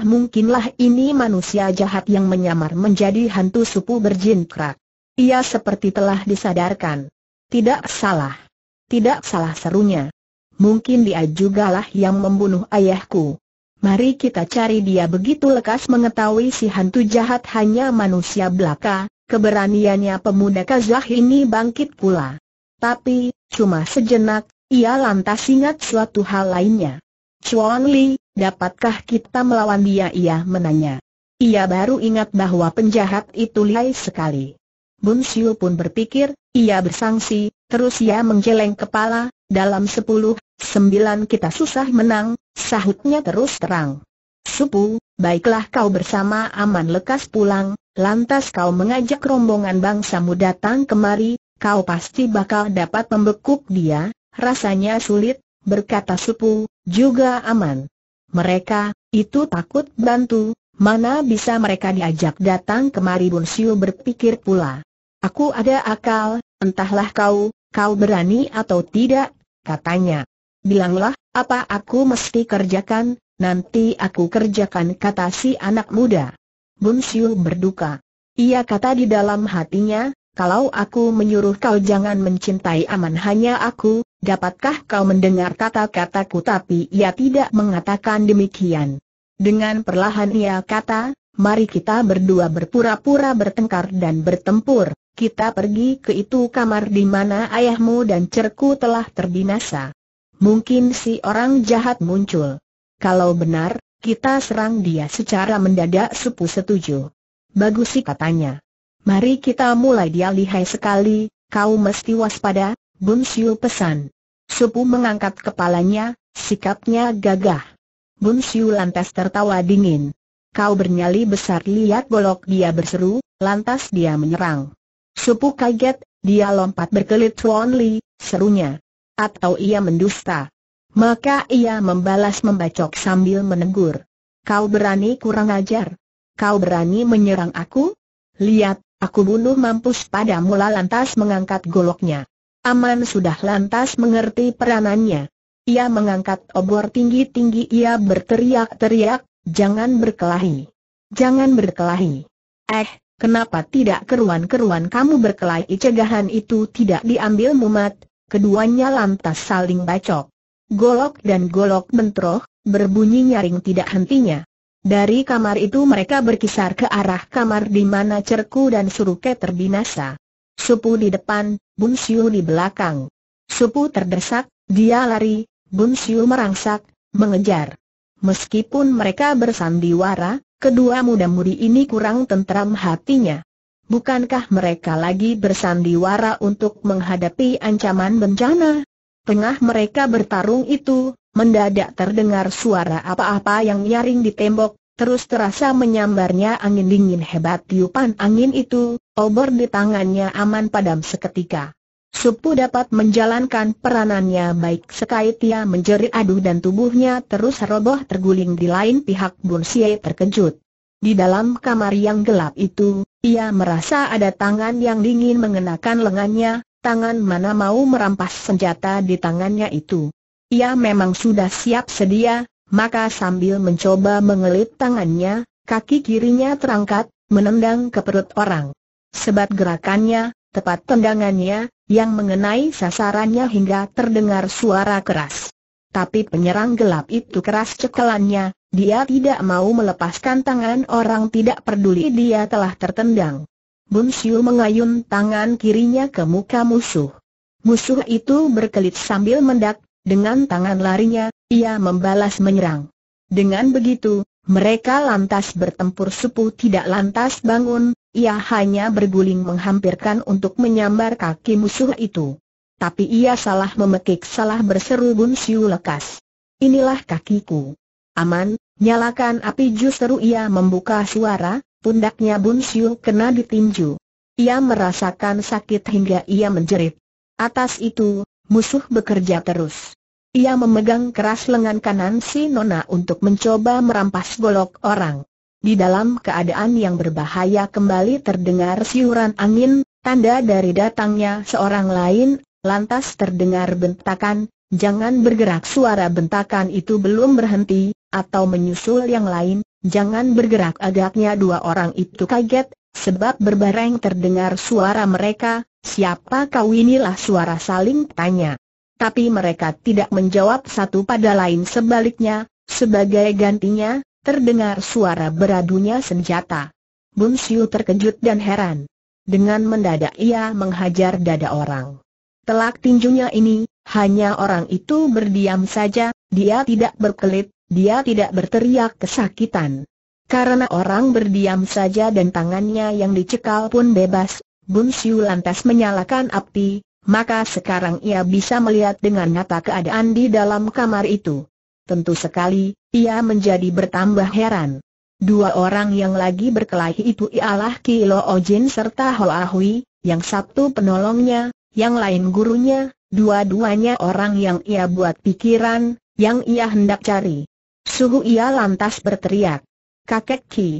mungkinlah ini manusia jahat yang menyamar menjadi hantu supu berjingkrak. Ia seperti telah disadarkan. Tidak salah. Tidak salah serunya. Mungkin dia juga lah yang membunuh ayahku. Mari kita cari dia begitu lekas mengetahui si hantu jahat hanya manusia belaka, Keberaniannya pemuda Kazakh ini bangkit pula. Tapi, cuma sejenak, ia lantas ingat suatu hal lainnya. Chuan Li, dapatkah kita melawan dia? Ia menanya. Ia baru ingat bahwa penjahat itu lihai sekali. Bun Siu pun berpikir, ia bersangsi, terus ia menggeleng kepala, dalam sepuluh, sembilan kita susah menang, sahutnya terus terang. Supu, baiklah kau bersama aman lekas pulang, lantas kau mengajak rombongan bangsamu datang kemari, kau pasti bakal dapat membekuk dia, rasanya sulit, berkata Supu, juga aman. Mereka, itu takut bantu, mana bisa mereka diajak datang kemari Bun Siu berpikir pula. Aku ada akal, entahlah kau, kau berani atau tidak, katanya. Bilanglah, apa aku mesti kerjakan, nanti aku kerjakan kata si anak muda. Bun Siu berduka. Ia kata di dalam hatinya, kalau aku menyuruh kau jangan mencintai aman hanya aku, dapatkah kau mendengar kata-kataku tapi ia tidak mengatakan demikian. Dengan perlahan ia kata, mari kita berdua berpura-pura bertengkar dan bertempur, kita pergi ke itu kamar di mana ayahmu dan cerku telah terbinasa. Mungkin si orang jahat muncul. Kalau benar, kita serang dia secara mendadak Supu setuju. Bagus sih katanya. Mari kita mulai dia lihai sekali, kau mesti waspada, Bun Siu pesan. Supu mengangkat kepalanya, sikapnya gagah. Bun Siu lantas tertawa dingin. Kau bernyali besar lihat bolok dia berseru, lantas dia menyerang. Supu kaget, dia lompat berkelit Tuan Li, serunya. Atau ia mendusta. Maka ia membalas membacok sambil menegur. Kau berani kurang ajar? Kau berani menyerang aku? Lihat, aku bunuh mampus pada mula lantas mengangkat goloknya. Aman sudah lantas mengerti peranannya. Ia mengangkat obor tinggi-tinggi ia berteriak-teriak, jangan berkelahi. Jangan berkelahi. Eh, kenapa tidak keruan-keruan kamu berkelahi cegahan itu tidak diambil mumat, keduanya lantas saling bacok golok dan golok bentroh, berbunyi nyaring tidak hentinya. Dari kamar itu mereka berkisar ke arah kamar di mana Cerku dan Suruke terbinasa. Supu di depan, Bun Siu di belakang. Supu terdesak, dia lari, Bun Siu merangsak, mengejar. Meskipun mereka bersandiwara, kedua muda-mudi ini kurang tentram hatinya. Bukankah mereka lagi bersandiwara untuk menghadapi ancaman bencana? Tengah mereka bertarung itu, mendadak terdengar suara apa-apa yang nyaring di tembok, terus terasa menyambarnya angin dingin hebat tiupan angin itu, obor di tangannya aman padam seketika. Supu dapat menjalankan peranannya baik sekait ia menjerit aduh dan tubuhnya terus roboh terguling di lain pihak Bun Sye terkejut. Di dalam kamar yang gelap itu, ia merasa ada tangan yang dingin mengenakan lengannya, tangan mana mau merampas senjata di tangannya itu. Ia memang sudah siap sedia, maka sambil mencoba mengelit tangannya, kaki kirinya terangkat, menendang ke perut orang. Sebab gerakannya, tepat tendangannya, yang mengenai sasarannya hingga terdengar suara keras. Tapi penyerang gelap itu keras cekelannya, dia tidak mau melepaskan tangan orang tidak peduli dia telah tertendang. Bun Siu mengayun tangan kirinya ke muka musuh. Musuh itu berkelit sambil mendak, dengan tangan larinya, ia membalas menyerang. Dengan begitu, mereka lantas bertempur sepuh tidak lantas bangun, ia hanya berguling menghampirkan untuk menyambar kaki musuh itu. Tapi ia salah memekik salah berseru Bun Siu lekas. Inilah kakiku. Aman, nyalakan api justru ia membuka suara, Pundaknya Bun Siu kena ditinju. Ia merasakan sakit hingga ia menjerit. Atas itu, musuh bekerja terus. Ia memegang keras lengan kanan si Nona untuk mencoba merampas golok orang. Di dalam keadaan yang berbahaya kembali terdengar siuran angin, tanda dari datangnya seorang lain, lantas terdengar bentakan, jangan bergerak suara bentakan itu belum berhenti, atau menyusul yang lain, Jangan bergerak agaknya dua orang itu kaget, sebab berbareng terdengar suara mereka, siapa kau inilah suara saling tanya. Tapi mereka tidak menjawab satu pada lain sebaliknya, sebagai gantinya, terdengar suara beradunya senjata. Bun Siu terkejut dan heran. Dengan mendadak ia menghajar dada orang. Telak tinjunya ini, hanya orang itu berdiam saja, dia tidak berkelit, dia tidak berteriak kesakitan. Karena orang berdiam saja dan tangannya yang dicekal pun bebas, Bun Siu lantas menyalakan api, maka sekarang ia bisa melihat dengan mata keadaan di dalam kamar itu. Tentu sekali, ia menjadi bertambah heran. Dua orang yang lagi berkelahi itu ialah Kilo Ojin serta Hoa ah Hui, yang satu penolongnya, yang lain gurunya, dua-duanya orang yang ia buat pikiran, yang ia hendak cari. Suhu ia lantas berteriak. Kakek Ki,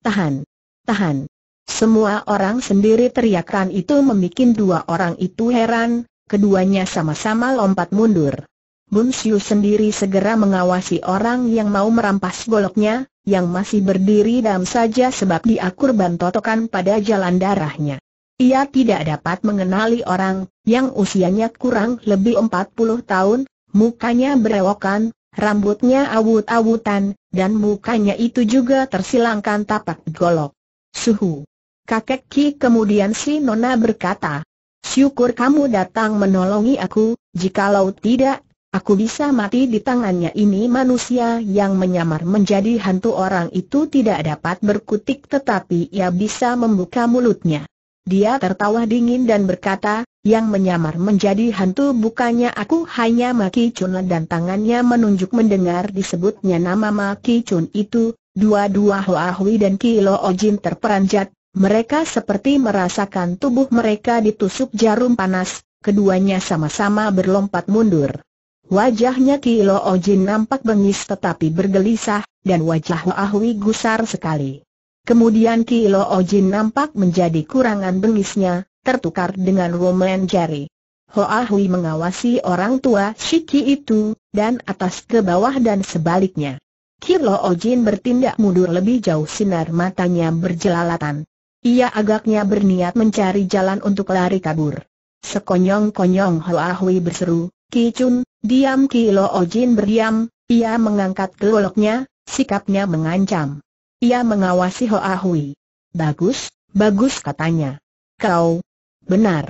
tahan, tahan. Semua orang sendiri teriakan itu membuat dua orang itu heran, keduanya sama-sama lompat mundur. Bun Siu sendiri segera mengawasi orang yang mau merampas goloknya, yang masih berdiri dalam saja sebab diakur bantotokan totokan pada jalan darahnya. Ia tidak dapat mengenali orang, yang usianya kurang lebih 40 tahun, mukanya berewokan, rambutnya awut-awutan, dan mukanya itu juga tersilangkan tapak golok. Suhu. Kakek Ki kemudian si Nona berkata, Syukur kamu datang menolongi aku, jikalau tidak, aku bisa mati di tangannya ini manusia yang menyamar menjadi hantu orang itu tidak dapat berkutik tetapi ia bisa membuka mulutnya. Dia tertawa dingin dan berkata, yang menyamar menjadi hantu bukannya aku hanya Maki Chun dan tangannya menunjuk mendengar disebutnya nama Maki Chun itu, dua-dua Hoa Hui dan Kilo Ojin terperanjat, mereka seperti merasakan tubuh mereka ditusuk jarum panas, keduanya sama-sama berlompat mundur. Wajahnya Kilo Ojin nampak bengis tetapi bergelisah, dan wajah Hoa Hui gusar sekali. Kemudian Kilo Ojin nampak menjadi kurangan bengisnya, tertukar dengan Roman Jerry. Hoa Hui mengawasi orang tua Shiki itu, dan atas ke bawah dan sebaliknya. Kilo Ojin bertindak mundur lebih jauh sinar matanya berjelalatan. Ia agaknya berniat mencari jalan untuk lari kabur. Sekonyong-konyong Hoa Hui berseru, Ki Chun, diam Kilo Ojin berdiam, ia mengangkat keloloknya, sikapnya mengancam. Ia mengawasi Hoa Hui. Bagus, bagus katanya. Kau, benar.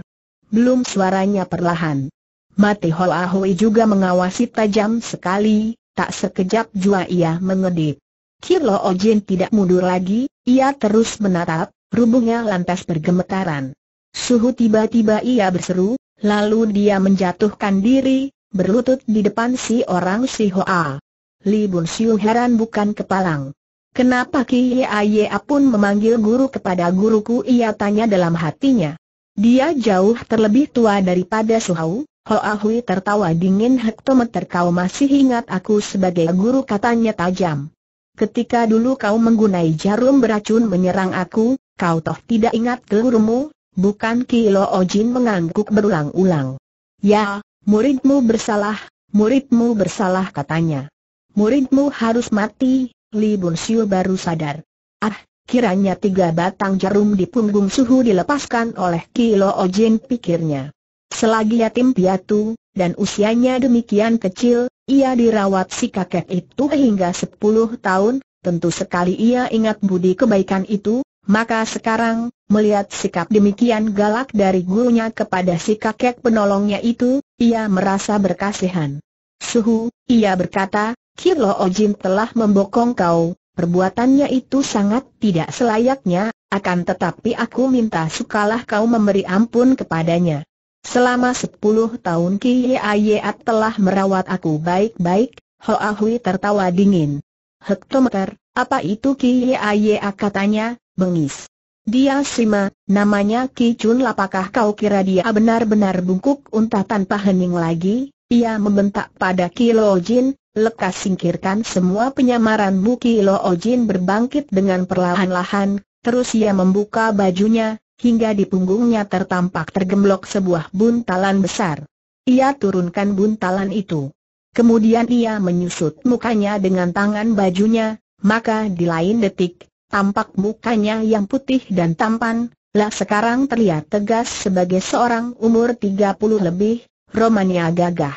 Belum suaranya perlahan. Mati Hoa Hui juga mengawasi tajam sekali, tak sekejap jua ia mengedip. Kilo Ojin tidak mundur lagi, ia terus menatap, rubuhnya lantas bergemetaran. Suhu tiba-tiba ia berseru, lalu dia menjatuhkan diri, berlutut di depan si orang si Hoa. Li Bun Siu heran bukan kepalang. Kenapa Aye pun memanggil guru kepada guruku ia tanya dalam hatinya. Dia jauh terlebih tua daripada Suhau, Ho Ahui tertawa dingin hektometer kau masih ingat aku sebagai guru katanya tajam. Ketika dulu kau menggunai jarum beracun menyerang aku, kau toh tidak ingat gurumu, bukan Kilo Ojin mengangguk berulang-ulang. Ya, muridmu bersalah, muridmu bersalah katanya. Muridmu harus mati, Li Bun Siu baru sadar. Ah, kiranya tiga batang jarum di punggung suhu dilepaskan oleh Kilo Ojin pikirnya. Selagi yatim piatu, dan usianya demikian kecil, ia dirawat si kakek itu hingga sepuluh tahun, tentu sekali ia ingat budi kebaikan itu, maka sekarang, melihat sikap demikian galak dari gurunya kepada si kakek penolongnya itu, ia merasa berkasihan. Suhu, ia berkata, Kilo Ojin telah membokong kau, perbuatannya itu sangat tidak selayaknya, akan tetapi aku minta sukalah kau memberi ampun kepadanya. Selama sepuluh tahun Kiye telah merawat aku baik-baik, Hoa Hui tertawa dingin. Hektometer, apa itu Kiye katanya, bengis. Dia Sima, namanya Ki Chun apakah kau kira dia benar-benar bungkuk unta tanpa hening lagi? Ia membentak pada Kilo Jin, lekas singkirkan semua penyamaranmu Kilo Jin berbangkit dengan perlahan-lahan, terus ia membuka bajunya, hingga di punggungnya tertampak tergemblok sebuah buntalan besar. Ia turunkan buntalan itu. Kemudian ia menyusut mukanya dengan tangan bajunya, maka di lain detik, tampak mukanya yang putih dan tampan, lah sekarang terlihat tegas sebagai seorang umur 30 lebih, Romania gagah.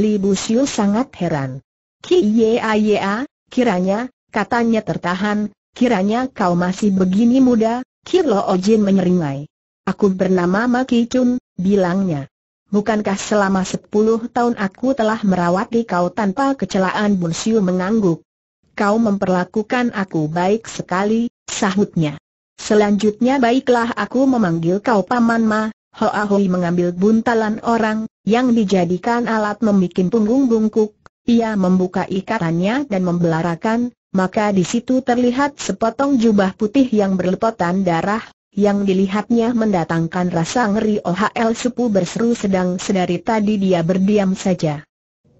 Li sangat heran. Kiyaya, kiranya, katanya tertahan, kiranya kau masih begini muda, Kirlo Ojin menyeringai. Aku bernama Maki Chun, bilangnya. Bukankah selama sepuluh tahun aku telah merawati kau tanpa kecelaan Bunsiu mengangguk. Kau memperlakukan aku baik sekali, sahutnya. Selanjutnya baiklah aku memanggil kau Paman Ma, Ho Ahui mengambil buntalan orang, yang dijadikan alat membuat punggung bungkuk, ia membuka ikatannya dan membelarakan, maka di situ terlihat sepotong jubah putih yang berlepotan darah, yang dilihatnya mendatangkan rasa ngeri Oh, OHL Supu berseru sedang sedari tadi dia berdiam saja.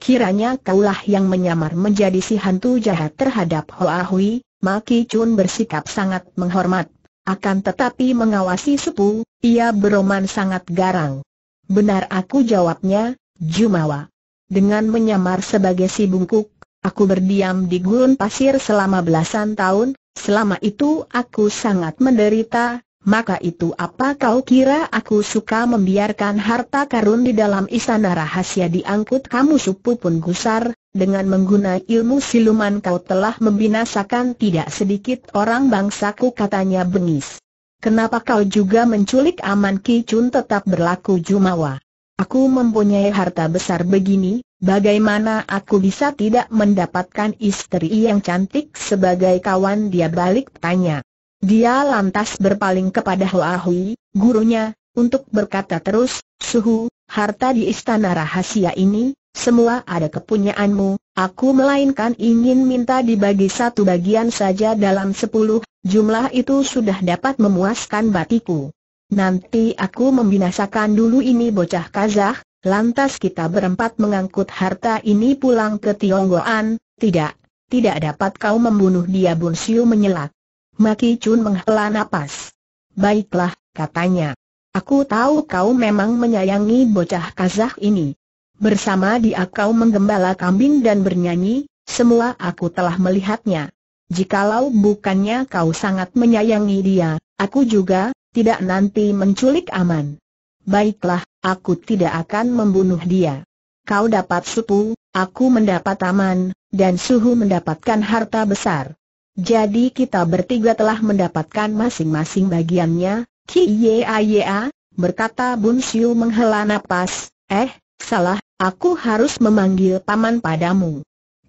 Kiranya kaulah yang menyamar menjadi si hantu jahat terhadap Hoa Hui, Maki Chun bersikap sangat menghormat. Akan tetapi mengawasi Sepu, ia beroman sangat garang. Benar aku jawabnya, Jumawa. Dengan menyamar sebagai si bungkuk, aku berdiam di gurun pasir selama belasan tahun, selama itu aku sangat menderita, maka itu apa kau kira aku suka membiarkan harta karun di dalam istana rahasia diangkut kamu supu pun gusar, dengan menggunakan ilmu siluman kau telah membinasakan tidak sedikit orang bangsaku katanya bengis. Kenapa kau juga menculik Aman Ki Chun tetap berlaku jumawa? Aku mempunyai harta besar begini, bagaimana aku bisa tidak mendapatkan istri yang cantik sebagai kawan dia balik tanya. Dia lantas berpaling kepada Hoa Hui, gurunya, untuk berkata terus, Suhu, harta di istana rahasia ini, semua ada kepunyaanmu, aku melainkan ingin minta dibagi satu bagian saja dalam sepuluh, Jumlah itu sudah dapat memuaskan batiku. Nanti aku membinasakan dulu ini bocah Kazah, lantas kita berempat mengangkut harta ini pulang ke Tionggoan, tidak, tidak dapat kau membunuh dia Bun Siu menyelak. Maki Chun menghela napas. Baiklah, katanya. Aku tahu kau memang menyayangi bocah Kazah ini. Bersama dia kau menggembala kambing dan bernyanyi, semua aku telah melihatnya. Jikalau bukannya kau sangat menyayangi dia, aku juga, tidak nanti menculik aman. Baiklah, aku tidak akan membunuh dia. Kau dapat supu, aku mendapat aman, dan suhu mendapatkan harta besar. Jadi kita bertiga telah mendapatkan masing-masing bagiannya, Kiyeaya, berkata Bun Siu menghela napas, eh, salah, aku harus memanggil paman padamu.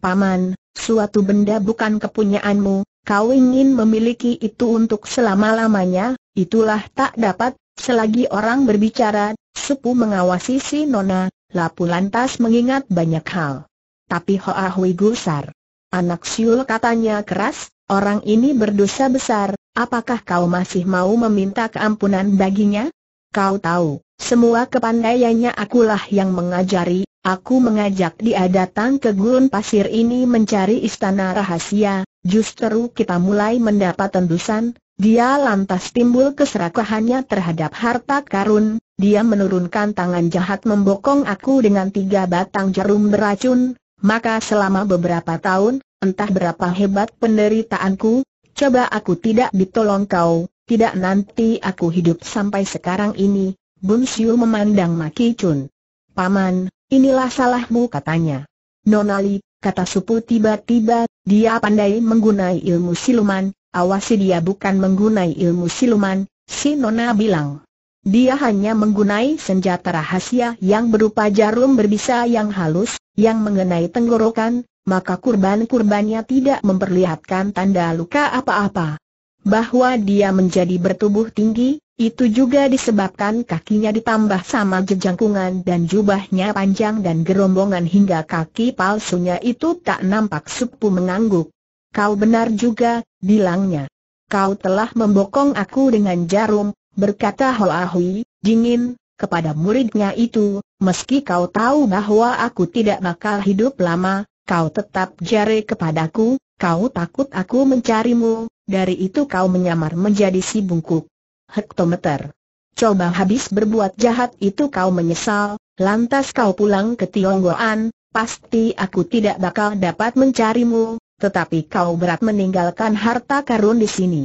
Paman, suatu benda bukan kepunyaanmu, kau ingin memiliki itu untuk selama-lamanya, itulah tak dapat, selagi orang berbicara, sepu mengawasi si Nona, Lapu lantas mengingat banyak hal. Tapi Hoa Hui gusar. Anak Siul katanya keras, orang ini berdosa besar, apakah kau masih mau meminta keampunan baginya? Kau tahu, semua kepandaiannya akulah yang mengajari, aku mengajak dia datang ke gurun pasir ini mencari istana rahasia, justru kita mulai mendapat tendusan, dia lantas timbul keserakahannya terhadap harta karun, dia menurunkan tangan jahat membokong aku dengan tiga batang jarum beracun, maka selama beberapa tahun, entah berapa hebat penderitaanku, coba aku tidak ditolong kau, tidak nanti aku hidup sampai sekarang ini, Bun Siu memandang Maki Chun. Paman, inilah salahmu katanya. Nonali, kata Supu tiba-tiba, dia pandai menggunai ilmu siluman, awasi dia bukan menggunai ilmu siluman, si Nona bilang. Dia hanya menggunai senjata rahasia yang berupa jarum berbisa yang halus, yang mengenai tenggorokan, maka kurban-kurbannya tidak memperlihatkan tanda luka apa-apa. Bahwa dia menjadi bertubuh tinggi, itu juga disebabkan kakinya ditambah sama jejangkungan dan jubahnya panjang dan gerombongan hingga kaki palsunya itu tak nampak Supu mengangguk. Kau benar juga, bilangnya. Kau telah membokong aku dengan jarum, berkata Hoa Hui, dingin, kepada muridnya itu, meski kau tahu bahwa aku tidak bakal hidup lama, kau tetap jare kepadaku, kau takut aku mencarimu, dari itu kau menyamar menjadi si bungkuk hektometer. Coba habis berbuat jahat itu kau menyesal, lantas kau pulang ke Tionggoan, pasti aku tidak bakal dapat mencarimu, tetapi kau berat meninggalkan harta karun di sini.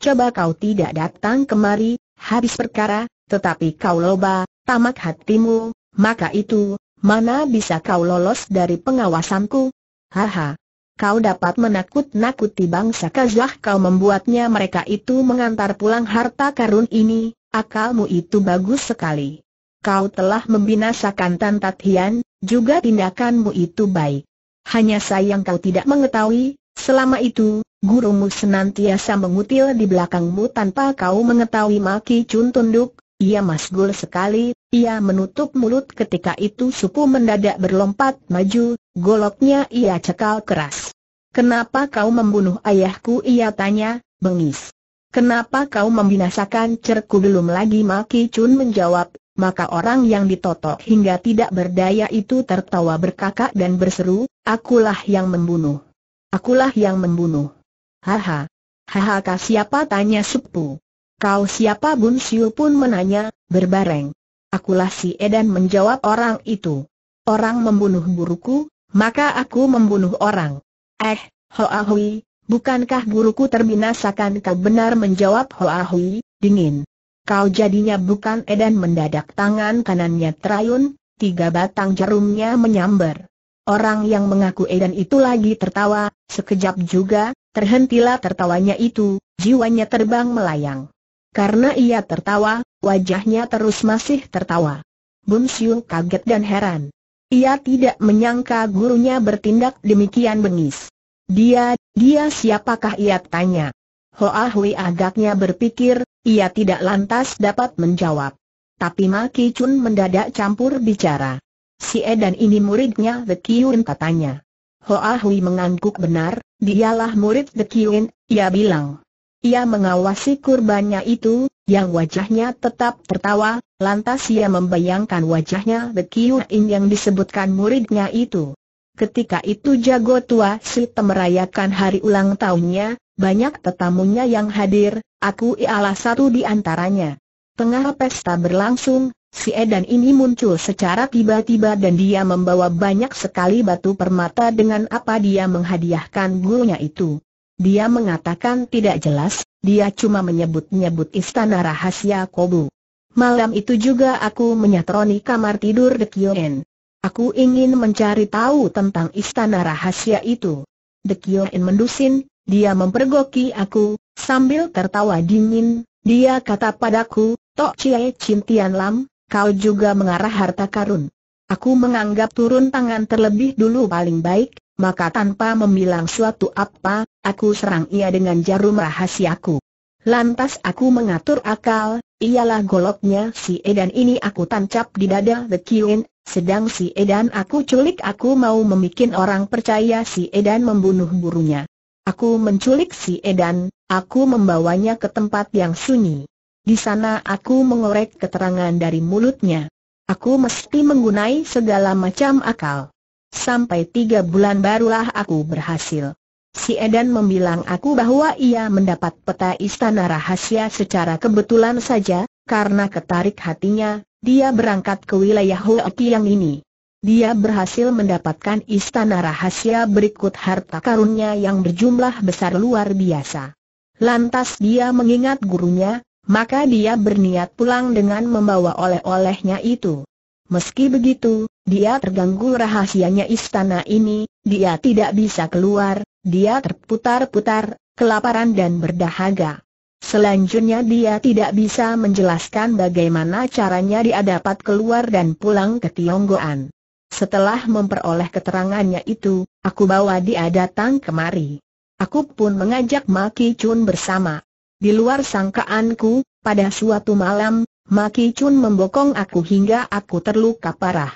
Coba kau tidak datang kemari, habis perkara, tetapi kau loba, tamak hatimu, maka itu, mana bisa kau lolos dari pengawasanku? Haha, kau dapat menakut-nakuti bangsa Kazah kau membuatnya mereka itu mengantar pulang harta karun ini, akalmu itu bagus sekali. Kau telah membinasakan tantatian, juga tindakanmu itu baik. Hanya sayang kau tidak mengetahui, selama itu, gurumu senantiasa mengutil di belakangmu tanpa kau mengetahui Maki Chun tunduk, ia masgul sekali, ia menutup mulut ketika itu suku mendadak berlompat maju, goloknya ia cekal keras. Kenapa kau membunuh ayahku? Ia tanya, bengis. Kenapa kau membinasakan cerku belum lagi Maki Chun menjawab, maka orang yang ditotok hingga tidak berdaya itu tertawa berkakak dan berseru, akulah yang membunuh. Akulah yang membunuh. Haha. Haha siapa tanya Supu. Kau siapa Bun Siu pun menanya, berbareng. Akulah si Edan menjawab orang itu. Orang membunuh buruku, maka aku membunuh orang. Eh, Hoa bukankah buruku terbinasakan kau benar menjawab Hoa dingin. Kau jadinya bukan Edan mendadak tangan kanannya terayun, tiga batang jarumnya menyambar. Orang yang mengaku Edan itu lagi tertawa, sekejap juga, terhentilah tertawanya itu, jiwanya terbang melayang. Karena ia tertawa, Wajahnya terus masih tertawa. Bun Siung kaget dan heran. Ia tidak menyangka gurunya bertindak demikian bengis. Dia, dia siapakah ia tanya. Hoa Hui agaknya berpikir, ia tidak lantas dapat menjawab. Tapi Ma Ki Chun mendadak campur bicara. Si Edan ini muridnya The Kiun katanya. Hoa Hui mengangguk benar, dialah murid The Kiun, ia bilang. Ia mengawasi kurbannya itu, yang wajahnya tetap tertawa, lantas ia membayangkan wajahnya Bekiuin yang disebutkan muridnya itu. Ketika itu jago tua si merayakan hari ulang tahunnya, banyak tetamunya yang hadir, aku ialah satu di antaranya. Tengah pesta berlangsung, si Edan ini muncul secara tiba-tiba dan dia membawa banyak sekali batu permata dengan apa dia menghadiahkan gurunya itu. Dia mengatakan tidak jelas, dia cuma menyebut-nyebut istana rahasia Kobu. Malam itu juga aku menyatroni kamar tidur De Aku ingin mencari tahu tentang istana rahasia itu. De mendusin, dia mempergoki aku, sambil tertawa dingin, dia kata padaku, Tok Cie Cintian Lam, kau juga mengarah harta karun. Aku menganggap turun tangan terlebih dulu paling baik, maka tanpa membilang suatu apa, aku serang ia dengan jarum rahasiaku. Lantas aku mengatur akal, ialah goloknya si Edan ini aku tancap di dada The Queen, sedang si Edan aku culik aku mau memikin orang percaya si Edan membunuh burunya. Aku menculik si Edan, aku membawanya ke tempat yang sunyi. Di sana aku mengorek keterangan dari mulutnya. Aku mesti menggunai segala macam akal. Sampai tiga bulan barulah aku berhasil. Si Edan membilang aku bahwa ia mendapat peta istana rahasia secara kebetulan saja, karena ketarik hatinya, dia berangkat ke wilayah yang ini. Dia berhasil mendapatkan istana rahasia berikut harta karunnya yang berjumlah besar luar biasa. Lantas dia mengingat gurunya, maka dia berniat pulang dengan membawa oleh-olehnya itu. Meski begitu, dia terganggu rahasianya istana ini, dia tidak bisa keluar, dia terputar-putar, kelaparan dan berdahaga. Selanjutnya dia tidak bisa menjelaskan bagaimana caranya dia dapat keluar dan pulang ke Tionggoan. Setelah memperoleh keterangannya itu, aku bawa dia datang kemari. Aku pun mengajak Maki Chun bersama. Di luar sangkaanku, pada suatu malam, Maki Chun membokong aku hingga aku terluka parah.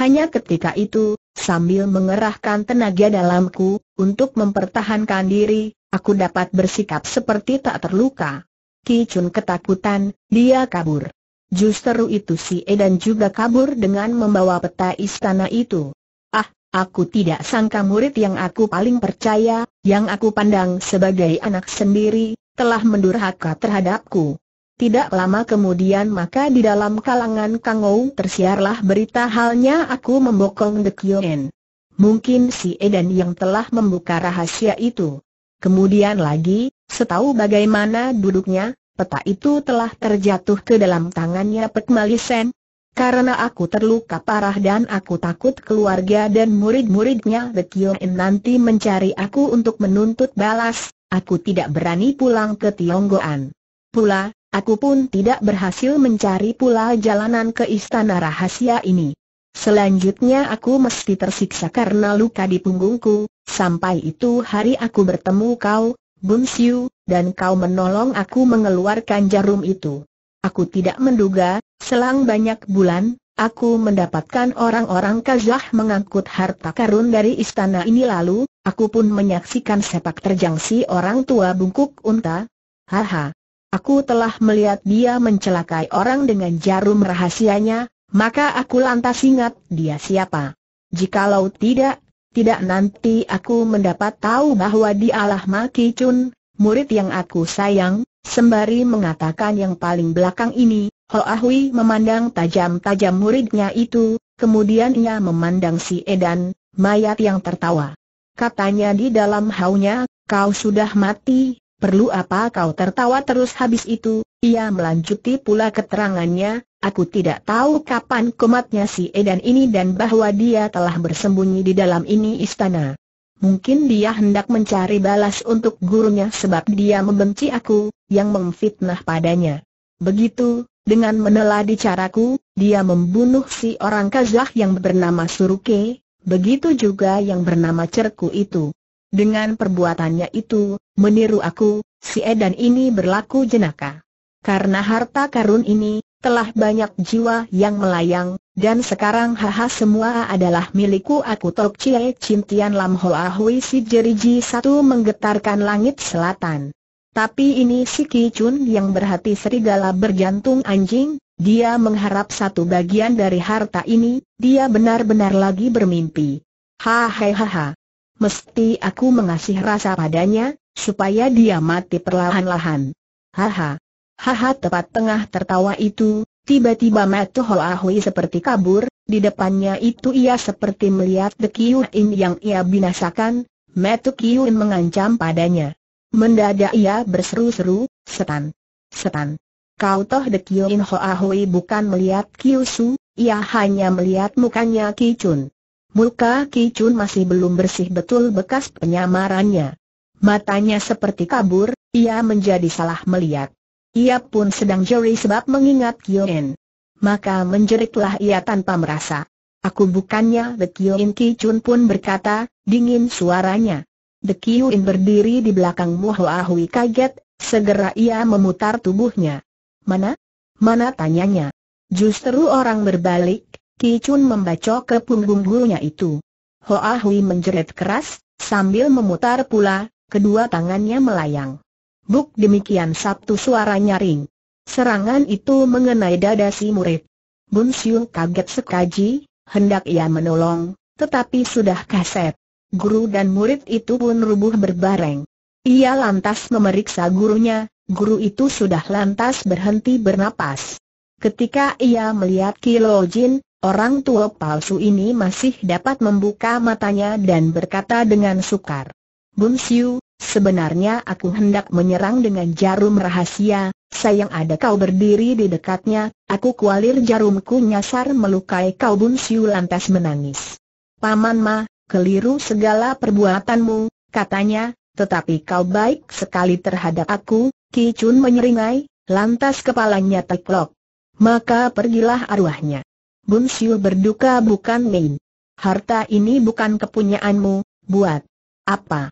Hanya ketika itu, sambil mengerahkan tenaga dalamku, untuk mempertahankan diri, aku dapat bersikap seperti tak terluka. Ki Chun ketakutan, dia kabur. Justru itu si E dan juga kabur dengan membawa peta istana itu. Ah, aku tidak sangka murid yang aku paling percaya, yang aku pandang sebagai anak sendiri, telah mendurhaka terhadapku. Tidak lama kemudian maka di dalam kalangan Kangou tersiarlah berita halnya aku membokong The En. Mungkin si Eden yang telah membuka rahasia itu. Kemudian lagi, setahu bagaimana duduknya, peta itu telah terjatuh ke dalam tangannya Petmalisen. Karena aku terluka parah dan aku takut keluarga dan murid-muridnya The En nanti mencari aku untuk menuntut balas, aku tidak berani pulang ke Tionggoan. Pula, aku pun tidak berhasil mencari pula jalanan ke istana rahasia ini. Selanjutnya aku mesti tersiksa karena luka di punggungku, sampai itu hari aku bertemu kau, Bun Siu, dan kau menolong aku mengeluarkan jarum itu. Aku tidak menduga, selang banyak bulan, aku mendapatkan orang-orang Kazah mengangkut harta karun dari istana ini lalu, aku pun menyaksikan sepak terjang si orang tua bungkuk unta. Haha, Aku telah melihat dia mencelakai orang dengan jarum rahasianya, maka aku lantas ingat dia siapa. Jikalau tidak, tidak nanti aku mendapat tahu bahwa di Allah Maki Chun, murid yang aku sayang, sembari mengatakan yang paling belakang ini, Ho Ahui memandang tajam-tajam muridnya itu, kemudian ia memandang si Edan, mayat yang tertawa. Katanya di dalam haunya, kau sudah mati, Perlu apa kau tertawa terus habis itu? Ia melanjuti pula keterangannya, aku tidak tahu kapan kematnya si Edan ini dan bahwa dia telah bersembunyi di dalam ini istana. Mungkin dia hendak mencari balas untuk gurunya sebab dia membenci aku, yang memfitnah padanya. Begitu, dengan meneladi caraku, dia membunuh si orang Kazakh yang bernama Suruke, begitu juga yang bernama Cerku itu. Dengan perbuatannya itu, meniru aku, si Edan ini berlaku jenaka. Karena harta karun ini, telah banyak jiwa yang melayang, dan sekarang haha semua adalah milikku aku Tok Cie Cintian Lam Hoa Hui Si Jeriji satu menggetarkan langit selatan. Tapi ini si Ki Chun yang berhati serigala berjantung anjing, dia mengharap satu bagian dari harta ini, dia benar-benar lagi bermimpi. ha mesti aku mengasih rasa padanya, supaya dia mati perlahan-lahan. Haha. Haha tepat tengah tertawa itu, tiba-tiba Matu Hoa Hui seperti kabur, di depannya itu ia seperti melihat The Kiuin yang ia binasakan, Matu Kiuin mengancam padanya. Mendadak ia berseru-seru, setan, setan. Kau toh The Kiuin Hoa Hui bukan melihat Su, ia hanya melihat mukanya Chun. Muka Kicun masih belum bersih betul bekas penyamarannya. Matanya seperti kabur, ia menjadi salah melihat. Ia pun sedang jeri sebab mengingat Kyoin. Maka menjeriklah ia tanpa merasa. Aku bukannya The Ki Kicun pun berkata, dingin suaranya. The Kyoin berdiri di belakang Hoa Hui kaget, segera ia memutar tubuhnya. Mana? Mana tanyanya? Justru orang berbalik, Ki membacok ke punggung gurunya itu. Hoa Hui menjerit keras, sambil memutar pula, kedua tangannya melayang. Buk demikian Sabtu suara nyaring. Serangan itu mengenai dada si murid. Bun Siung kaget sekaji, hendak ia menolong, tetapi sudah kaset. Guru dan murid itu pun rubuh berbareng. Ia lantas memeriksa gurunya, guru itu sudah lantas berhenti bernapas. Ketika ia melihat Kilo Jin, Orang tua palsu ini masih dapat membuka matanya dan berkata dengan sukar. Bun Siu, sebenarnya aku hendak menyerang dengan jarum rahasia, sayang ada kau berdiri di dekatnya, aku kualir jarumku nyasar melukai kau Bun Siu lantas menangis. Paman Ma, keliru segala perbuatanmu, katanya, tetapi kau baik sekali terhadap aku, Ki Chun menyeringai, lantas kepalanya teklok. Maka pergilah arwahnya. Bun Siu berduka bukan main. Harta ini bukan kepunyaanmu, buat apa?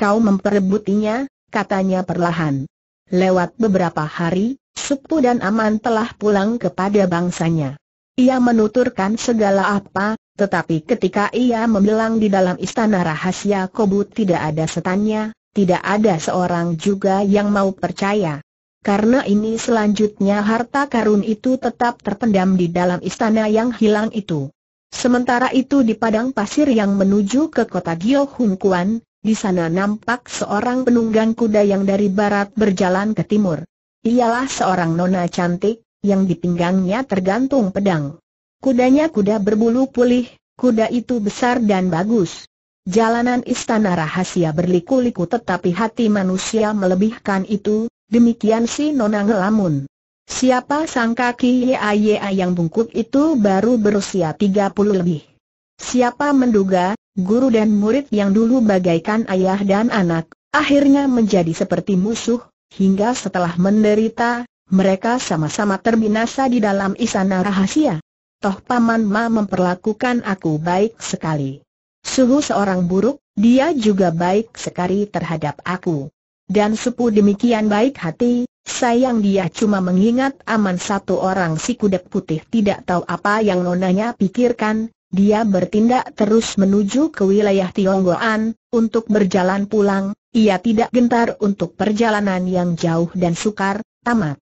Kau memperebutinya, katanya perlahan. Lewat beberapa hari, Supu dan Aman telah pulang kepada bangsanya. Ia menuturkan segala apa, tetapi ketika ia membelang di dalam istana rahasia Kobu tidak ada setannya, tidak ada seorang juga yang mau percaya karena ini selanjutnya harta karun itu tetap terpendam di dalam istana yang hilang itu. Sementara itu di padang pasir yang menuju ke kota Giohunkuan, di sana nampak seorang penunggang kuda yang dari barat berjalan ke timur. Ialah seorang nona cantik, yang di pinggangnya tergantung pedang. Kudanya kuda berbulu pulih, kuda itu besar dan bagus. Jalanan istana rahasia berliku-liku tetapi hati manusia melebihkan itu, Demikian si Nona ngelamun. Siapa sangka Kiai yang bungkuk itu baru berusia 30 lebih. Siapa menduga, guru dan murid yang dulu bagaikan ayah dan anak, akhirnya menjadi seperti musuh, hingga setelah menderita, mereka sama-sama terbinasa di dalam istana rahasia. Toh Paman Ma memperlakukan aku baik sekali. Suhu seorang buruk, dia juga baik sekali terhadap aku dan Supu demikian baik hati, sayang dia cuma mengingat aman satu orang si kuda putih tidak tahu apa yang nonanya pikirkan, dia bertindak terus menuju ke wilayah Tionggoan, untuk berjalan pulang, ia tidak gentar untuk perjalanan yang jauh dan sukar, tamat.